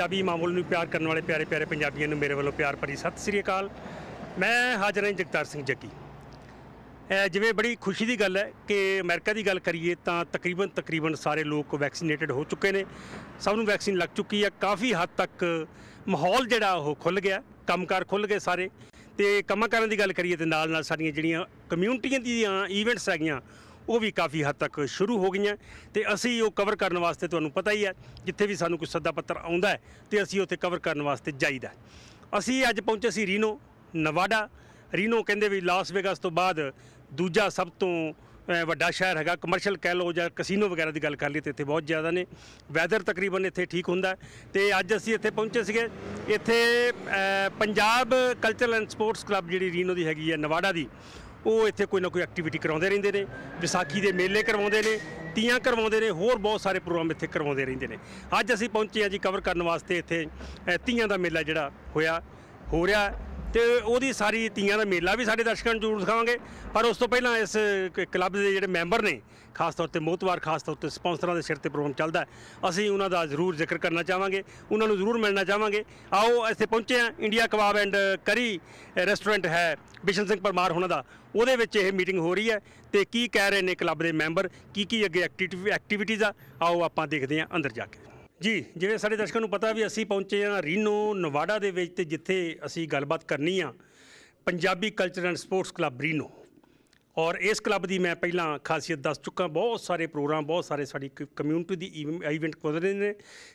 ਪੰਜਾਬੀ ਮਾਮੂਲ ਨੂੰ ਪਿਆਰ ਕਰਨ ਵਾਲੇ ਪਿਆਰੇ ਪਿਆਰੇ ਪੰਜਾਬੀਆਂ ਨੂੰ ਮੇਰੇ ਵੱਲੋਂ ਪਿਆਰ ਭਰੀ ਸਤਿ ਸ੍ਰੀ ਅਕਾਲ ਮੈਂ ਹਾਜ਼ਰ ਹਾਂ ਜਗਤਾਰ ਸਿੰਘ ਜੱਗੀ ਜਿਵੇਂ ਬੜੀ ਖੁਸ਼ੀ ਦੀ ਗੱਲ ਹੈ ਕਿ ਅਮਰੀਕਾ ਦੀ ਗੱਲ ਕਰੀਏ ਤਾਂ ਤਕਰੀਬਨ ਤਕਰੀਬਨ ਸਾਰੇ ਲੋਕ ਵੈਕਸੀਨੇਟਡ ਹੋ ਚੁੱਕੇ ਨੇ ਸਭ ਨੂੰ ਵੈਕਸੀਨ ਲੱਗ ਚੁੱਕੀ ਹੈ ਕਾਫੀ ਹੱਦ ਤੱਕ ਮਾਹੌਲ ਜਿਹੜਾ ਉਹ ਖੁੱਲ ਗਿਆ ਕੰਮਕਾਰ ਖੁੱਲ ਗਏ ਸਾਰੇ ਤੇ ਕੰਮਕਾਰਾਂ ਦੀ ਗੱਲ ਕਰੀਏ ਤੇ ਨਾਲ ਨਾਲ ਸਾਡੀਆਂ ਜਿਹੜੀਆਂ ਕਮਿਊਨਿਟੀਆਂ ਦੀਆਂ ਇਵੈਂਟਸ ਹੈਗੀਆਂ ਉਹ ਵੀ ਕਾਫੀ ਹੱਦ ਤੱਕ ਸ਼ੁਰੂ ਹੋ ਗਈਆਂ ਤੇ ਅਸੀਂ ਉਹ ਕਵਰ ਕਰਨ ਵਾਸਤੇ ਤੁਹਾਨੂੰ ਪਤਾ ਹੀ ਹੈ ਜਿੱਥੇ ਵੀ ਸਾਨੂੰ ਕੋਈ ਸੱਦਾ ਪੱਤਰ ਆਉਂਦਾ ਹੈ ਤੇ ਅਸੀਂ ਉੱਥੇ ਕਵਰ ਕਰਨ ਵਾਸਤੇ ਜਾਈਦਾ ਅਸੀਂ ਅੱਜ ਪਹੁੰਚੇ ਸੀ ਰੀਨੋ ਨਵਾਡਾ ਰੀਨੋ ਕਹਿੰਦੇ ਵੀ ਲਾਸ ਵੇਗਾਸ ਤੋਂ ਬਾਅਦ ਦੂਜਾ ਸਭ ਤੋਂ ਵੱਡਾ ਸ਼ਹਿਰ ਹੈਗਾ ਕਮਰਸ਼ੀਅਲ ਕਹਿ ਲਓ ਜਾਂ ਕੈਸੀਨੋ ਵਗੈਰਾ ਦੀ ਗੱਲ ਕਰ ਲਈ ਤੇ ਇੱਥੇ ਬਹੁਤ ਜ਼ਿਆਦਾ ਨੇ ਵੈਦਰ ਤਕਰੀਬਨ ਇੱਥੇ ਠੀਕ ਹੁੰਦਾ ਤੇ ਅੱਜ ਅਸੀਂ ਇੱਥੇ ਪਹੁੰਚੇ ਸੀਗੇ ਇੱਥੇ Punjab cultural and sports club ਜਿਹੜੀ ਰੀਨੋ ਦੀ ਹੈਗੀ ਹੈ ਨਵਾੜਾ ਦੀ ਉਹ ਇੱਥੇ ਕੋਈ ਨਾ ਕੋਈ ਐਕਟੀਵਿਟੀ ਕਰਾਉਂਦੇ ਰਹਿੰਦੇ ਨੇ ਵਿਸਾਖੀ ਦੇ ਮੇਲੇ ਕਰਵਾਉਂਦੇ ਨੇ ਤੀਆਂ ਕਰਵਾਉਂਦੇ ਨੇ ਹੋਰ ਬਹੁਤ ਸਾਰੇ ਪ੍ਰੋਗਰਾਮ ਇੱਥੇ ਕਰਵਾਉਂਦੇ ਰਹਿੰਦੇ ਨੇ ਅੱਜ ਅਸੀਂ ਪਹੁੰਚੇ ਹਾਂ ਜੀ ਕਵਰ ਕਰਨ ਵਾਸਤੇ ਇੱਥੇ ਤੀਆਂ ਦਾ ਮੇਲਾ ਜਿਹੜਾ ਹੋਇਆ ਹੋ ਰਿਹਾ ਤੇ ਉਹਦੀ ਸਾਰੀ ਤੀਆਂ ਦਾ ਮੇਲਾ ਵੀ ਸਾਡੇ ਦਰਸ਼ਕਾਂ ਨੂੰ ਜ਼ਰੂਰ ਦਿਖਾਵਾਂਗੇ ਪਰ ਉਸ ਤੋਂ ਪਹਿਲਾਂ ਇਸ ਕਲੱਬ ਦੇ ਜਿਹੜੇ ਮੈਂਬਰ ਨੇ ਖਾਸ ਤੌਰ ਤੇ ਮੋਤਵਾਰ ਖਾਸ ਤੌਰ ਤੇ ਸਪਾਂਸਰਾਂ ਦੇ ਸਿਰ ਤੇ ਪ੍ਰੋਗਰਾਮ ਚੱਲਦਾ ਅਸੀਂ ਉਹਨਾਂ ਦਾ ਜ਼ਰੂਰ ਜ਼ਿਕਰ ਕਰਨਾ ਚਾਹਾਂਗੇ ਉਹਨਾਂ ਨੂੰ ਜ਼ਰੂਰ ਮਿਲਣਾ ਚਾਹਾਂਗੇ ਆਓ ਇੱਥੇ ਪਹੁੰਚੇ ਆ India kebab and curry restaurant ਹੈ ਬਿਸ਼ਨ ਸਿੰਘ ਪਰਮਾਰ ਹੁਣਾਂ ਦਾ ਉਹਦੇ ਵਿੱਚ ਇਹ ਮੀਟਿੰਗ ਹੋ ਰਹੀ ਹੈ ਤੇ ਕੀ ਕਹਿ ਰਹੇ ਨੇ ਕਲੱਬ ਦੇ ਮੈਂਬਰ ਕੀ ਕੀ ਅੱਗੇ ਐਕਟੀਵਿਟੀਜ਼ ਆ ਆਓ ਆਪਾਂ ਦੇਖਦੇ ਆਂ ਅੰਦਰ ਜਾ ਕੇ ਜੀ ਜਿਵੇਂ ਸਾਡੇ ਦਰਸ਼ਕਾਂ ਨੂੰ ਪਤਾ ਵੀ ਅਸੀਂ ਪਹੁੰਚੇ ਹਾਂ ਰੀਨੋ ਨਵਾੜਾ ਦੇ ਵਿੱਚ ਤੇ ਜਿੱਥੇ ਅਸੀਂ ਗੱਲਬਾਤ ਕਰਨੀ ਆ Punjabi culture and sports club Reno ਔਰ ਇਸ ਕਲੱਬ ਦੀ ਮੈਂ ਪਹਿਲਾਂ ਖਾਸੀਅਤ ਦੱਸ ਚੁੱਕਾ ਬਹੁਤ ਸਾਰੇ ਪ੍ਰੋਗਰਾਮ ਬਹੁਤ ਸਾਰੇ ਸਾਡੀ ਕਮਿਊਨਿਟੀ ਦੀ ਇਵੈਂਟ ਕੁਦਰਦੇ ਨੇ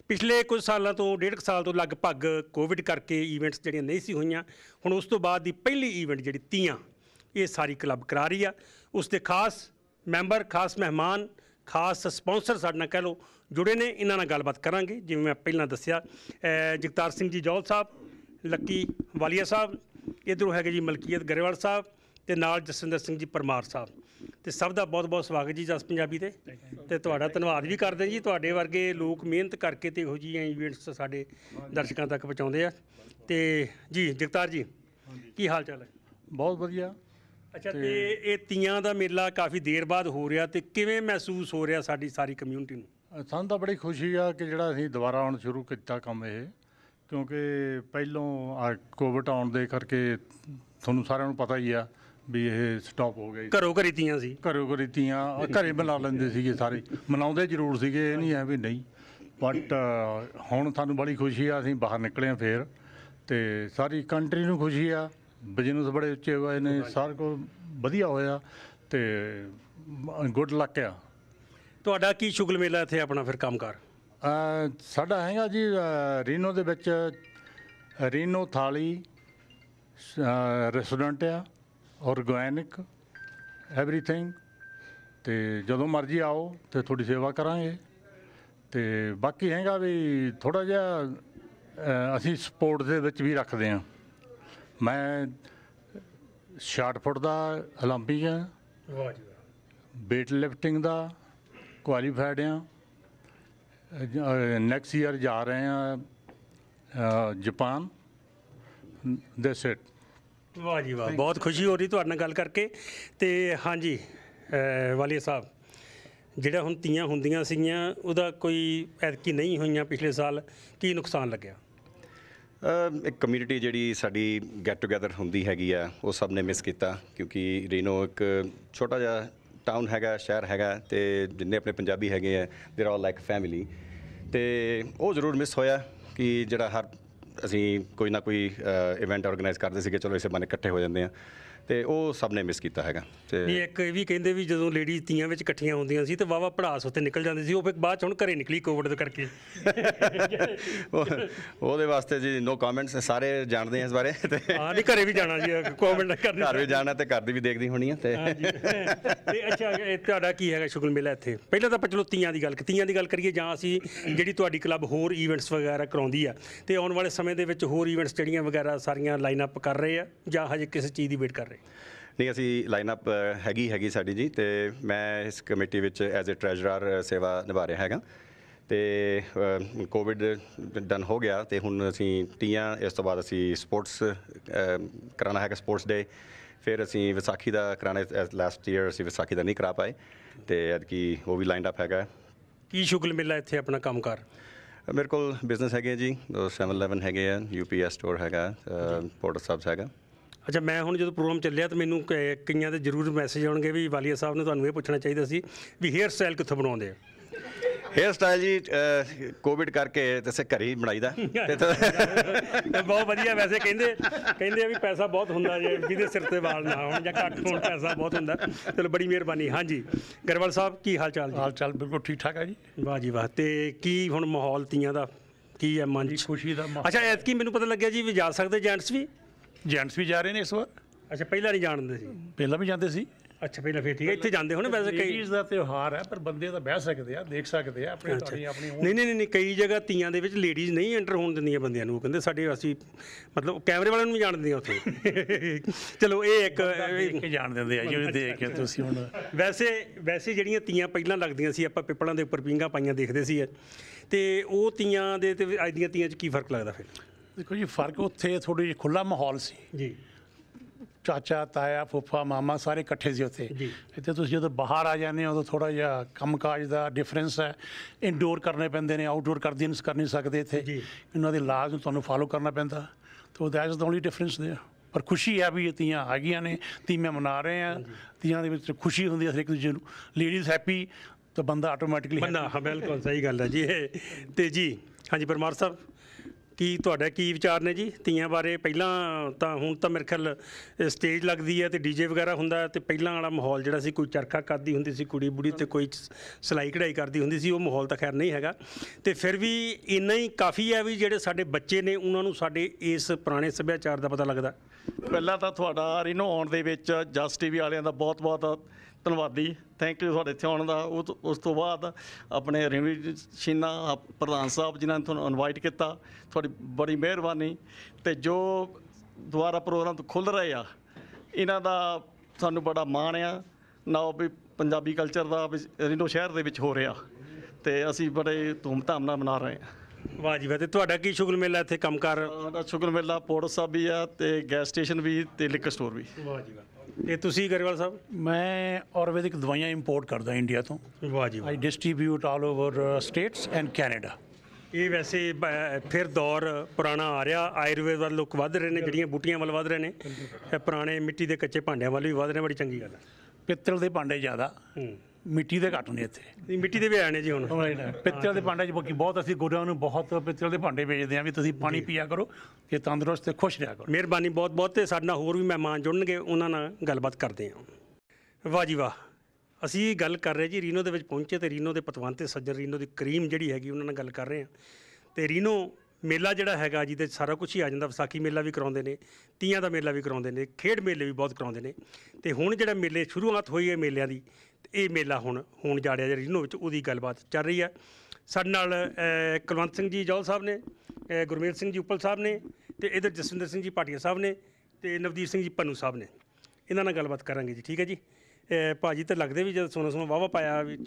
ਪਿਛਲੇ ਕੁਝ ਸਾਲਾਂ ਤੋਂ ਡੇਢ ਸਾਲ ਤੋਂ ਲਗਭਗ ਕੋਵਿਡ ਕਰਕੇ ਇਵੈਂਟਸ ਜਿਹੜੀਆਂ ਨਹੀਂ ਸੀ ਹੋਈਆਂ ਹੁਣ ਉਸ ਤੋਂ ਬਾਅਦ ਦੀ ਪਹਿਲੀ ਇਵੈਂਟ ਜਿਹੜੀ ਤੀਆਂ ਇਹ ਸਾਰੀ ਕਲੱਬ ਕਰਾ ਰਹੀ ਆ ਉਸ ਦੇ ਖਾਸ ਮੈਂਬਰ ਖਾਸ ਮਹਿਮਾਨ ਖਾਸ ਸਪਾਂਸਰ ਸਾਡੇ ਨਾਲ ਕਹ ਲੋ ਜੁੜੇ ਨੇ ਇਹਨਾਂ ਨਾਲ ਗੱਲਬਾਤ ਕਰਾਂਗੇ ਜਿਵੇਂ ਮੈਂ ਪਹਿਲਾਂ ਦੱਸਿਆ ਜਗਤਾਰ ਸਿੰਘ ਜੀ ਜੋਲ ਸਾਹਿਬ ਲੱਕੀ ਵਾਲੀਆ ਸਾਹਿਬ ਇਧਰੋਂ ਹੈਗੇ ਜੀ ਮਲਕੀਅਤ ਗਰੇਵਾਲ ਸਾਹਿਬ ਤੇ ਨਾਲ ਜਸਵਿੰਦਰ ਸਿੰਘ ਜੀ ਪਰਮਾਰ ਸਾਹਿਬ ਤੇ ਸਭ ਦਾ ਬਹੁਤ-ਬਹੁਤ ਸਵਾਗਤ ਜੀ ਜਸ ਪੰਜਾਬੀ ਤੇ ਤੇ ਤੁਹਾਡਾ ਧੰਨਵਾਦ ਵੀ ਕਰਦੇ ਜੀ ਤੁਹਾਡੇ ਵਰਗੇ ਲੋਕ ਮਿਹਨਤ ਕਰਕੇ ਤੇ ਇਹੋ ਜਿਹੀਆਂ ਇਵੈਂਟਸ ਸਾਡੇ ਦਰਸ਼ਕਾਂ ਤੱਕ ਪਹੁੰਚਾਉਂਦੇ ਆ ਤੇ ਜੀ ਜਗਤਾਰ ਜੀ ਕੀ ਹਾਲ ਚਾਲ ਹੈ ਬਹੁਤ ਵਧੀਆ ਅੱਛਾ ਤੇ ਇਹ ਤੀਆਂ ਦਾ ਮੇਲਾ ਕਾਫੀ ਦੇਰ ਬਾਅਦ ਹੋ ਰਿਹਾ ਤੇ ਕਿਵੇਂ ਮਹਿਸੂਸ ਹੋ ਰਿਹਾ ਸਾਡੀ ਸਾਰੀ ਕਮਿਊਨਿਟੀ ਨੂੰ ਸਾਨੂੰ ਤਾਂ ਬੜੀ ਖੁਸ਼ੀ ਆ ਕਿ ਜਿਹੜਾ ਅਸੀਂ ਦੁਬਾਰਾ ਆਉਣ ਸ਼ੁਰੂ ਕੀਤਾ ਕੰਮ ਇਹ ਕਿਉਂਕਿ ਪਹਿਲਾਂ ਆ ਕੋਵਿਡ ਆਉਣ ਦੇ ਕਰਕੇ ਤੁਹਾਨੂੰ ਸਾਰਿਆਂ ਨੂੰ ਪਤਾ ਹੀ ਆ ਵੀ ਇਹ ਸਟਾਪ ਹੋ ਗਈ ਘਰੋ ਘਰੀ ਤੀਆਂ ਸੀ ਘਰੋ ਘਰੀ ਤੀਆਂ ਘਰੇ ਬਣਾ ਲੈਂਦੇ ਸੀਗੇ ਸਾਰੇ ਮਨਾਉਂਦੇ ਜ਼ਰੂਰ ਸੀਗੇ ਇਹ ਨਹੀਂ ਐ ਵੀ ਨਹੀਂ ਬਟ ਹੁਣ ਸਾਨੂੰ ਬੜੀ ਖੁਸ਼ੀ ਆ ਅਸੀਂ ਬਾਹਰ ਨਿਕਲੇ ਆ ਫੇਰ ਤੇ ਸਾਰੀ ਕੰਟਰੀ ਨੂੰ ਖੁਸ਼ੀ ਆ ਬਿਜ਼ਨਸ ਬੜੇ ਉੱਚੇ ਹੋਏ ਨੇ ਸਾਰ ਕੋ ਵਧੀਆ ਹੋਇਆ ਤੇ ਗੁੱਡ ਲੱਕ ਆ ਤੁਹਾਡਾ ਕੀ ਸ਼ੁਗਲ ਮੇਲਾ ਇੱਥੇ ਆਪਣਾ ਫਿਰ ਕੰਮਕਾਰ ਅ, ਸਾਡਾ ਹੈਗਾ ਜੀ ਰੀਨੋ ਦੇ ਵਿੱਚ ਰੀਨੋ ਥਾਲੀ ਰੈਸਟੋਰੈਂਟ ਆ ਆਰਗੈਨਿਕ ਐਵਰੀਥਿੰਗ ਤੇ ਜਦੋਂ ਮਰਜ਼ੀ ਆਓ ਤੇ ਤੁਹਾਡੀ ਸੇਵਾ ਕਰਾਂਗੇ ਤੇ ਬਾਕੀ ਹੈਗਾ ਵੀ ਥੋੜਾ ਜਿਹਾ ਅਸੀਂ ਸਪੋਰਟ ਦੇ ਵਿੱਚ ਵੀ ਰੱਖਦੇ ਆ ਮੈਂ ਸ਼ਾਰਟ ਫੁੱਟ ਦਾ 올림픽 ਆ ਵਾਹ ਜੀ ਵੇਟ ਲਿਫਟਿੰਗ ਦਾ ਕੁਆਲੀਫਾਈਡ ਆ ਨੈਕਸਟ ਈਅਰ ਜਾ ਰਹੇ ਆ ਜਾਪਾਨ ਦੈਟਸ ਇਟ ਵਾਹ ਜੀ ਵਾਹ ਬਹੁਤ ਖੁਸ਼ੀ ਹੋ ਰਹੀ ਤੁਹਾਡੇ ਨਾਲ ਗੱਲ ਕਰਕੇ ਤੇ ਹਾਂਜੀ ਵਾਲੀਆ ਸਾਹਿਬ ਜਿਹੜਾ ਹੁਣ ਤੀਆਂ ਹੁੰਦੀਆਂ ਸੀਗੀਆਂ ਉਹਦਾ ਕੋਈ ਐਤਕੀ ਨਹੀਂ ਹੋਈਆਂ ਪਿਛਲੇ ਸਾਲ ਕੀ ਨੁਕਸਾਨ ਲੱਗਿਆ ਇੱਕ ਕਮਿਊਨਿਟੀ ਜਿਹੜੀ ਸਾਡੀ ਗੈਟ ਟੂਗੇਦਰ ਹੁੰਦੀ ਹੈਗੀ ਆ ਉਹ ਸਭ ਨੇ ਮਿਸ ਕੀਤਾ ਕਿਉਂਕਿ ਰੀਨੋ ਇੱਕ ਛੋਟਾ ਜਿਹਾ ਟਾਊਨ ਹੈਗਾ ਸ਼ਹਿਰ ਹੈਗਾ ਤੇ ਜਿੰਨੇ ਆਪਣੇ ਪੰਜਾਬੀ ਹੈਗੇ ਆ they are all like family ਤੇ ਉਹ ਜ਼ਰੂਰ ਮਿਸ ਹੋਇਆ ਕਿ ਜਿਹੜਾ ਹਰ ਅਸੀਂ ਕੋਈ ਨਾ ਕੋਈ ਇਵੈਂਟ ਆਰਗੇਨਾਈਜ਼ ਕਰਦੇ ਸੀਗੇ ਚਲੋ ਇਸੇ ਬਾਰੇ ਇਕੱਠੇ ਹੋ ਜਾਂਦੇ ਆ ਤੇ ਉਹ ਸਭ ਨੇ ਮਿਸ ਕੀਤਾ ਹੈਗਾ ਤੇ ਨਹੀਂ ਇੱਕ ਇਹ ਵੀ ਕਹਿੰਦੇ ਵੀ ਜਦੋਂ ਲੇਡੀਜ਼ ਤੀਆਂ ਵਿੱਚ ਇਕੱਠੀਆਂ ਹੁੰਦੀਆਂ ਸੀ ਤੇ ਵਾਵਾ ਪੜਾਸ ਉੱਤੇ ਨਿਕਲ ਜਾਂਦੀ ਸੀ ਉਹ ਫਿਰ ਬਾਅਦ ਚ ਹੁਣ ਘਰੇ ਨਿਕਲੀ ਕੋਵਿਡ ਦੇ ਕਰਕੇ ਉਹਦੇ ਵਾਸਤੇ ਜੀ ਨੋ ਕਮੈਂਟਸ ਸਾਰੇ ਜਾਣਦੇ ਆ ਇਸ ਬਾਰੇ ਤੇ ਹਾਂ ਨਹੀਂ ਘਰੇ ਵੀ ਜਾਣਾ ਜੀ ਕੋਵਿਡ ਕਰਨੀ ਘਰ ਵੀ ਜਾਣਾ ਤੇ ਘਰ ਦੀ ਵੀ ਦੇਖਦੀ ਹੋਣੀ ਆ ਤੇ ਤੇ ਅੱਛਾ ਇਹ ਤੁਹਾਡਾ ਕੀ ਹੈਗਾ ਸ਼ੁਗਲ ਮੇਲਾ ਇੱਥੇ ਪਹਿਲਾਂ ਤਾਂ ਆਪਾਂ ਚਲੋ ਤੀਆਂ ਦੀ ਗੱਲ ਤੀਆਂ ਦੀ ਗੱਲ ਕਰੀਏ ਜਾਂ ਅਸੀਂ ਜਿਹੜੀ ਤੁਹਾਡੀ ਕਲੱਬ ਹੋਰ ਇਵੈਂਟਸ ਵਗੈਰਾ ਕਰਾਉਂਦੀ ਆ ਤੇ ਆਉਣ ਵਾਲੇ ਸਮੇਂ ਦੇ ਵਿੱਚ ਹੋਰ ਇਵੈਂਟਸ ਜਿਹੜੀਆਂ ਵਗੈਰਾ ਸਾਰੀਆਂ ਲਾਈਨ ਅਪ ਕਰ ਰਹੇ ਆ ਜਾਂ ਹਜੇ ਕਿਸੇ ਚੀਜ਼ ਦੀ ਵੇਟ ਕਰ ਰਹੇ ਬਾਰੇ ਨਹੀਂ ਅਸੀਂ ਲਾਈਨਅਪ ਹੈਗੀ ਹੈਗੀ ਸਾਡੀ ਜੀ ਤੇ ਮੈਂ ਇਸ ਕਮੇਟੀ ਵਿੱਚ ਐਜ਼ ਅ ਟ੍ਰੈਜਰਰ ਸੇਵਾ ਨਿਭਾ ਰਿਹਾ ਹੈਗਾ ਤੇ ਕੋਵਿਡ ਡਨ ਹੋ ਗਿਆ ਤੇ ਹੁਣ ਅਸੀਂ ਟੀਆਂ ਇਸ ਤੋਂ ਬਾਅਦ ਅਸੀਂ ਸਪੋਰਟਸ ਕਰਾਣਾ ਹੈਗਾ ਸਪੋਰਟਸ ਡੇ ਫਿਰ ਅਸੀਂ ਵਿਸਾਖੀ ਦਾ ਕਰਾਣਾ ਲਾਸਟ ਈਅਰ ਅਸੀਂ ਵਿਸਾਖੀ ਦਾ ਨਹੀਂ ਕਰਾ ਪਾਏ ਤੇ ਅੱਜ ਕੀ ਉਹ ਵੀ ਲਾਈਨਡ ਅਪ ਹੈਗਾ ਕੀ ਸ਼ੁਗਲ ਮਿਲਾ ਇੱਥੇ ਆਪਣਾ ਕੰਮ ਕਰ ਮੇਰੇ ਕੋਲ ਬਿਜ਼ਨਸ ਹੈਗੇ ਜੀ 711 ਹੈਗੇ ਆ ਯੂਪੀਐਸ ਸਟੋਰ ਹੈਗਾ ਪੋਰਟ ਸਬਸ ਹੈਗਾ ਅੱਛਾ ਮੈਂ ਹੁਣ ਜਦੋਂ ਪ੍ਰੋਗਰਾਮ ਚੱਲਿਆ ਤਾਂ ਮੈਨੂੰ ਕਈਆਂ ਦੇ ਜ਼ਰੂਰ ਮੈਸੇਜ ਆਉਣਗੇ ਵੀ ਵਾਲੀਆ ਸਾਹਿਬ ਨੇ ਤੁਹਾਨੂੰ ਇਹ ਪੁੱਛਣਾ ਚਾਹੀਦਾ ਸੀ ਵੀ ਹੇਅਰ ਸਟਾਈਲ ਕਿੱਥੋਂ ਬਣਾਉਂਦੇ ਆ ਹੇਅਰ ਸਟਾਈਲ ਜੀ ਕੋਵਿਡ ਕਰਕੇ ਤੇ ਸੇ ਘਰੇ ਹੀ ਬਣਾਈਦਾ ਤੇ ਬਹੁਤ ਵਧੀਆ ਵੈਸੇ ਕਹਿੰਦੇ ਕਹਿੰਦੇ ਆ ਵੀ ਪੈਸਾ ਬਹੁਤ ਹੁੰਦਾ ਜੇ ਜਿਹਦੇ ਸਿਰ ਤੇ ਵਾਲ ਨਾ ਹੋਣ ਜਾਂ ਕੱਟ ਹੋਣ ਪੈਸਾ ਬਹੁਤ ਹੁੰਦਾ ਚਲੋ ਬੜੀ ਮਿਹਰਬਾਨੀ ਹਾਂਜੀ ਗਰਵਾਲ ਸਾਹਿਬ ਕੀ ਹਾਲ ਚਾਲ ਹਾਲ ਚਾਲ ਬਿਲਕੁਲ ਠੀਕ ਠਾਕ ਹੈ ਜੀ ਵਾਹ ਜੀ ਵਾਹ ਤੇ ਕੀ ਹੁਣ ਮਾਹੌਲ ਤੀਆਂ ਦਾ ਕੀ ਹੈ ਮਨ ਦੀ ਖੁਸ਼ੀ ਦਾ ਅੱਛਾ ਐਤਕੀ ਮੈਨੂੰ ਪਤਾ ਲੱਗਿਆ ਜੀ ਵੀ ਜਾ ਸਕਦੇ ਜੈਂਟਸ ਵੀ ਜੈਂਟਸ ਵੀ ਜਾ ਰਹੇ ਨੇ ਇਸ ਵਾਰ ਅੱਛਾ ਪਹਿਲਾਂ ਨਹੀਂ ਜਾਣਦੇ ਸੀ ਪਹਿਲਾਂ ਵੀ ਜਾਂਦੇ ਸੀ ਅੱਛਾ ਪਹਿਲਾਂ ਫੇਰ ਠੀਕ ਹੈ ਇੱਥੇ ਜਾਂਦੇ ਹੋਣੇ ਵੈਸੇ ਕਈ ਲੇਡੀਜ਼ ਦਾ ਤਿਉਹਾਰ ਹੈ ਪਰ ਬੰਦੇ ਤਾਂ ਬਹਿ ਸਕਦੇ ਆ ਦੇਖ ਸਕਦੇ ਆ ਆਪਣੀ ਤੁਹਾਡੀ ਆਪਣੀ ਨਹੀਂ ਨਹੀਂ ਨਹੀਂ ਕਈ ਜਗ੍ਹਾ ਤੀਆਂ ਦੇ ਵਿੱਚ ਲੇਡੀਜ਼ ਨਹੀਂ ਐਂਟਰ ਹੋਣ ਦਿੰਦੀਆਂ ਬੰਦਿਆਂ ਨੂੰ ਕਹਿੰਦੇ ਸਾਡੇ ਅਸੀਂ ਮਤਲਬ ਕੈਮਰੇ ਵਾਲਿਆਂ ਨੂੰ ਵੀ ਜਾਣ ਆ ਉੱਥੇ ਚਲੋ ਇਹ ਇੱਕ ਇੱਕ ਜਾਣ ਦਿੰਦੇ ਆ ਜਿਵੇਂ ਦੇਖ ਕੇ ਤੁਸੀਂ ਹੁਣ ਵੈਸੇ ਵੈਸੇ ਜਿਹੜੀਆਂ ਤੀਆਂ ਪਹਿਲਾਂ ਲੱਗਦੀਆਂ ਸੀ ਆਪਾਂ ਪਿੱਪਲਾਂ ਦੇ ਉੱਪਰ ਪੀਂਗਾ ਪਾਈਆਂ ਦੇਖਦੇ ਸੀ ਤੇ ਉਹ ਤੀਆਂ ਦੇ ਤੇ ਅੱਜ ਦੀਆਂ ਤੀਆਂ 'ਚ ਕੀ ਫਰਕ ਲੱਗਦਾ ਫਿਰ ਦੇਖੋ ਜੀ ਫਰਕ ਉੱਥੇ ਥੋੜੀ ਜਿਹੀ ਖੁੱਲਾ ਮਾਹੌਲ ਸੀ ਜੀ ਚਾਚਾ ਤਾਇਆ ਫੁੱਫਾ ਮਾਮਾ ਸਾਰੇ ਇਕੱਠੇ ਸੀ ਉੱਥੇ ਇੱਥੇ ਤੁਸੀਂ ਜਦੋਂ ਬਾਹਰ ਆ ਜਾਂਦੇ ਹੋ ਤਾਂ ਥੋੜਾ ਜਿਹਾ ਕੰਮਕਾਜ ਦਾ ਡਿਫਰੈਂਸ ਹੈ ਇਨਡੋਰ ਕਰਨੇ ਪੈਂਦੇ ਨੇ ਆਊਟਡੋਰ ਕਰ ਨਹੀਂ ਕਰ ਨਹੀਂ ਸਕਦੇ ਇੱਥੇ ਉਹਨਾਂ ਦੇ ਲਾਜ਼ ਨੂੰ ਤੁਹਾਨੂੰ ਫਾਲੋ ਕਰਨਾ ਪੈਂਦਾ ਤੋ that is the only difference ਦੇ ਪਰ ਖੁਸ਼ੀ ਆ ਵੀ ਇਹ ਤੀਆਂ ਆ ਗਈਆਂ ਨੇ ਤੀਆਂ ਮਨਾ ਰਹੇ ਆ ਤੀਆਂ ਦੇ ਵਿੱਚ ਖੁਸ਼ੀ ਹੁੰਦੀ ਹੈ ਹਰ ਇੱਕ ਦੂਜੇ ਨੂੰ ਲੇਡੀਜ਼ ਹੈਪੀ ਤਾਂ ਬੰਦਾ ਆਟੋਮੈਟਿਕਲੀ ਬੰਦਾ ਹਾਂ ਬਿਲਕੁਲ ਸਹੀ ਗੱਲ ਹੈ ਜੀ ਤੇ ਜੀ ਹਾਂਜੀ ਪਰਮਾਰ ਸਾਹਿਬ ਕੀ ਤੁਹਾਡਾ ਕੀ ਵਿਚਾਰ ਨੇ ਜੀ ਤੀਆਂ ਬਾਰੇ ਪਹਿਲਾਂ ਤਾਂ ਹੁਣ ਤਾਂ ਮੇਰੇ ਖਿਆਲ ਸਟੇਜ ਲੱਗਦੀ ਹੈ ਤੇ ਡੀਜੇ ਵਗੈਰਾ ਹੁੰਦਾ ਤੇ ਪਹਿਲਾਂ ਵਾਲਾ ਮਾਹੌਲ ਜਿਹੜਾ ਸੀ ਕੋਈ ਚਰਖਾ ਕਰਦੀ ਹੁੰਦੀ ਸੀ ਕੁੜੀ ਬੁੜੀ ਤੇ ਕੋਈ ਸਲਾਈ ਕਢਾਈ ਕਰਦੀ ਹੁੰਦੀ ਸੀ ਉਹ ਮਾਹੌਲ ਤਾਂ ਖੈਰ ਨਹੀਂ ਹੈਗਾ ਤੇ ਫਿਰ ਵੀ ਇੰਨਾ ਹੀ ਕਾਫੀ ਹੈ ਵੀ ਜਿਹੜੇ ਸਾਡੇ ਬੱਚੇ ਨੇ ਉਹਨਾਂ ਨੂੰ ਸਾਡੇ ਇਸ ਪੁਰਾਣੇ ਸੱਭਿਆਚਾਰ ਦਾ ਪਤਾ ਲੱਗਦਾ ਪਹਿਲਾਂ ਤਾਂ ਤੁਹਾਡਾ ਰਿਨੋ ਆਉਣ ਦੇ ਵਿੱਚ ਜਸ ਟੀਵੀ ਵਾਲਿਆਂ ਦਾ ਬਹੁਤ ਬਹੁਤ ਧੰਨਵਾਦੀ ਥੈਂਕ ਯੂ ਤੁਹਾਡੇ ਇੱਥੇ ਆਉਣ ਦਾ ਉਸ ਤੋਂ ਬਾਅਦ ਆਪਣੇ ਰਿਵੀ ਸ਼ੀਨਾ ਪ੍ਰਧਾਨ ਸਾਹਿਬ ਜਿਨ੍ਹਾਂ ਨੇ ਤੁਹਾਨੂੰ ਇਨਵਾਈਟ ਕੀਤਾ ਤੁਹਾਡੀ ਬੜੀ ਮਿਹਰਬਾਨੀ ਤੇ ਜੋ ਦੁਆਰਾ ਪ੍ਰੋਗਰਾਮ ਖੁੱਲ ਰਹੇ ਆ ਇਹਨਾਂ ਦਾ ਸਾਨੂੰ ਬੜਾ ਮਾਣ ਆ ਨਾ ਵੀ ਪੰਜਾਬੀ ਕਲਚਰ ਦਾ ਵੀ ਰਿੰਡੋ ਸ਼ਹਿਰ ਦੇ ਵਿੱਚ ਹੋ ਰਿਹਾ ਤੇ ਅਸੀਂ ਬੜੇ ਧੂਮਧਾਮ ਨਾਲ ਮਨਾ ਰਹੇ ਹਾਂ ਵਾਹ ਜੀ ਵਾਹ ਤੇ ਤੁਹਾਡਾ ਕੀ ਸ਼ੁਗਲ ਮੇਲਾ ਇੱਥੇ ਕੰਮ ਸਾਡਾ ਸ਼ੁਕਰ ਮੇਲਾ ਪੋੜ ਸਾਹਿਬ ਵੀ ਆ ਤੇ ਗੈਸ ਸਟੇਸ਼ਨ ਵੀ ਤੇ ਲਿਕਰ ਸਟੋਰ ਵੀ ਵਾਹ ਜੀ ਵਾਹ ਤੇ ਤੁਸੀਂ ਗਰੇਵਾਲ ਸਾਹਿਬ ਮੈਂ ਆਯੁਰਵੈਦਿਕ ਦਵਾਈਆਂ ਇੰਪੋਰਟ ਕਰਦਾ ਇੰਡੀਆ ਤੋਂ ਵਾਹ ਜੀ I distribute all over States and Canada ਇਹ ਵੈਸੇ ਫਿਰ ਦੌਰ ਪੁਰਾਣਾ ਆ ਰਿਹਾ ਆਯੁਰਵੇਦ ਵੱਲ ਲੋਕ ਵੱਧ ਰਹੇ ਨੇ ਜਿਹੜੀਆਂ ਬੂਟੀਆਂ ਵੱਲ ਵੱਧ ਰਹੇ ਨੇ ਇਹ ਪੁਰਾਣੇ ਮਿੱਟੀ ਦੇ ਕੱਚੇ ਭਾਂਡਿਆਂ ਵੱਲ ਵੀ ਵੱਧ ਰਹੇ ਬੜੀ ਚੰਗੀ ਗੱਲ ਹੈ ਪਿੱਤਲ ਦੇ ਭਾਂਡੇ ਜ਼ਿਆਦਾ ਮਿੱਟੀ ਦੇ ਘਟ ਨੇ ਇੱਥੇ ਨਹੀਂ ਮਿੱਟੀ ਦੇ ਵੀ ਆਏ ਨੇ ਜੀ ਹੁਣ ਪਿੱਤਲ ਦੇ ਭਾਂਡੇ 'ਚ ਬਾਕੀ ਬਹੁਤ ਅਸੀਂ ਗੁਰਿਆਂ ਨੂੰ ਬਹੁਤ ਪਿੱਤਲ ਦੇ ਭਾਂਡੇ ਵੇਚਦੇ ਆਂ ਵੀ ਤੁਸੀਂ ਪਾਣੀ ਪੀਆ ਕਰੋ ਤੇ ਤੰਦਰੁਸਤ ਤੇ ਖੁਸ਼ ਰਿਹਾ ਕਰੋ ਮਿਹਰਬਾਨੀ ਬਹੁਤ ਬਹੁਤ ਤੇ ਸਾਡੇ ਨਾਲ ਹੋਰ ਵੀ ਮਹਿਮਾਨ ਜੁੜਨਗੇ ਉਹਨਾਂ ਨਾਲ ਗੱਲਬਾਤ ਕਰਦੇ ਆਂ ਵਾਹ ਜੀ ਵਾਹ ਅਸੀਂ ਗੱਲ ਕਰ ਰਹੇ ਜੀ ਰੀਨੋ ਦੇ ਵਿੱਚ ਪਹੁੰਚੇ ਤੇ ਰੀਨੋ ਦੇ ਪਤਵੰਤੇ ਸੱਜਣ ਰੀਨੋ ਦੀ ਕਰੀਮ ਜਿਹੜੀ ਹੈਗੀ ਉਹਨਾਂ ਨਾਲ ਗੱਲ ਕਰ ਰਹੇ ਆਂ ਤੇ ਰੀਨੋ ਮੇਲਾ ਜਿਹੜਾ ਹੈਗਾ ਤੇ ਸਾਰਾ ਕੁਝ ਹੀ ਆ ਜਾਂਦਾ ਵਿਸਾਖੀ ਮੇਲਾ ਵੀ ਕਰਾਉਂਦੇ ਨੇ ਤੀਆਂ ਦਾ ਮੇਲਾ ਵੀ ਕਰਾਉਂਦੇ ਨੇ ਖੇਡ ਮੇਲੇ ਵੀ ਬਹੁਤ ਕਰਾਉਂਦੇ ਨੇ ਤੇ ਹੁਣ ਜਿਹੜਾ ਮੇਲੇ ਸ਼ੁਰੂਆਤ ਹੋਈ ਹੈ ਮੇਲਿਆਂ ਦੀ ਇਹ ਮੇਲਾ ਹੁਣ ਹੋਣ ਜਾ ਰਿਹਾ ਰੀਨੋ ਵਿੱਚ ਉਹਦੀ ਗੱਲਬਾਤ ਚੱਲ ਰਹੀ ਹੈ ਸਾਡੇ ਨਾਲ ਕੁਲਵੰਤ ਸਿੰਘ ਜੀ ਜੋਲ ਸਾਹਿਬ ਨੇ ਗੁਰਮੇਲ ਸਿੰਘ ਜੀ ਉਪਲ ਸਾਹਿਬ ਨੇ ਤੇ ਇਧਰ ਜਸਵਿੰਦਰ ਸਿੰਘ ਜੀ ਪਾਟੀਆ ਸਾਹਿਬ ਨੇ ਤੇ ਨਵਦੀਪ ਸਿੰਘ ਜੀ ਪੰਨੂ ਸਾਹਿਬ ਨੇ ਇਹਨਾਂ ਨਾਲ ਗੱਲਬਾਤ ਕਰਾਂਗੇ ਜੀ ਠੀਕ ਹੈ ਜੀ ਭਾਜੀ ਤਾਂ ਲੱਗਦੇ ਵੀ ਜਦ ਸੋਨਾ ਸੋਨਾ ਵਾਵਾ ਪਾਇਆ ਵੀ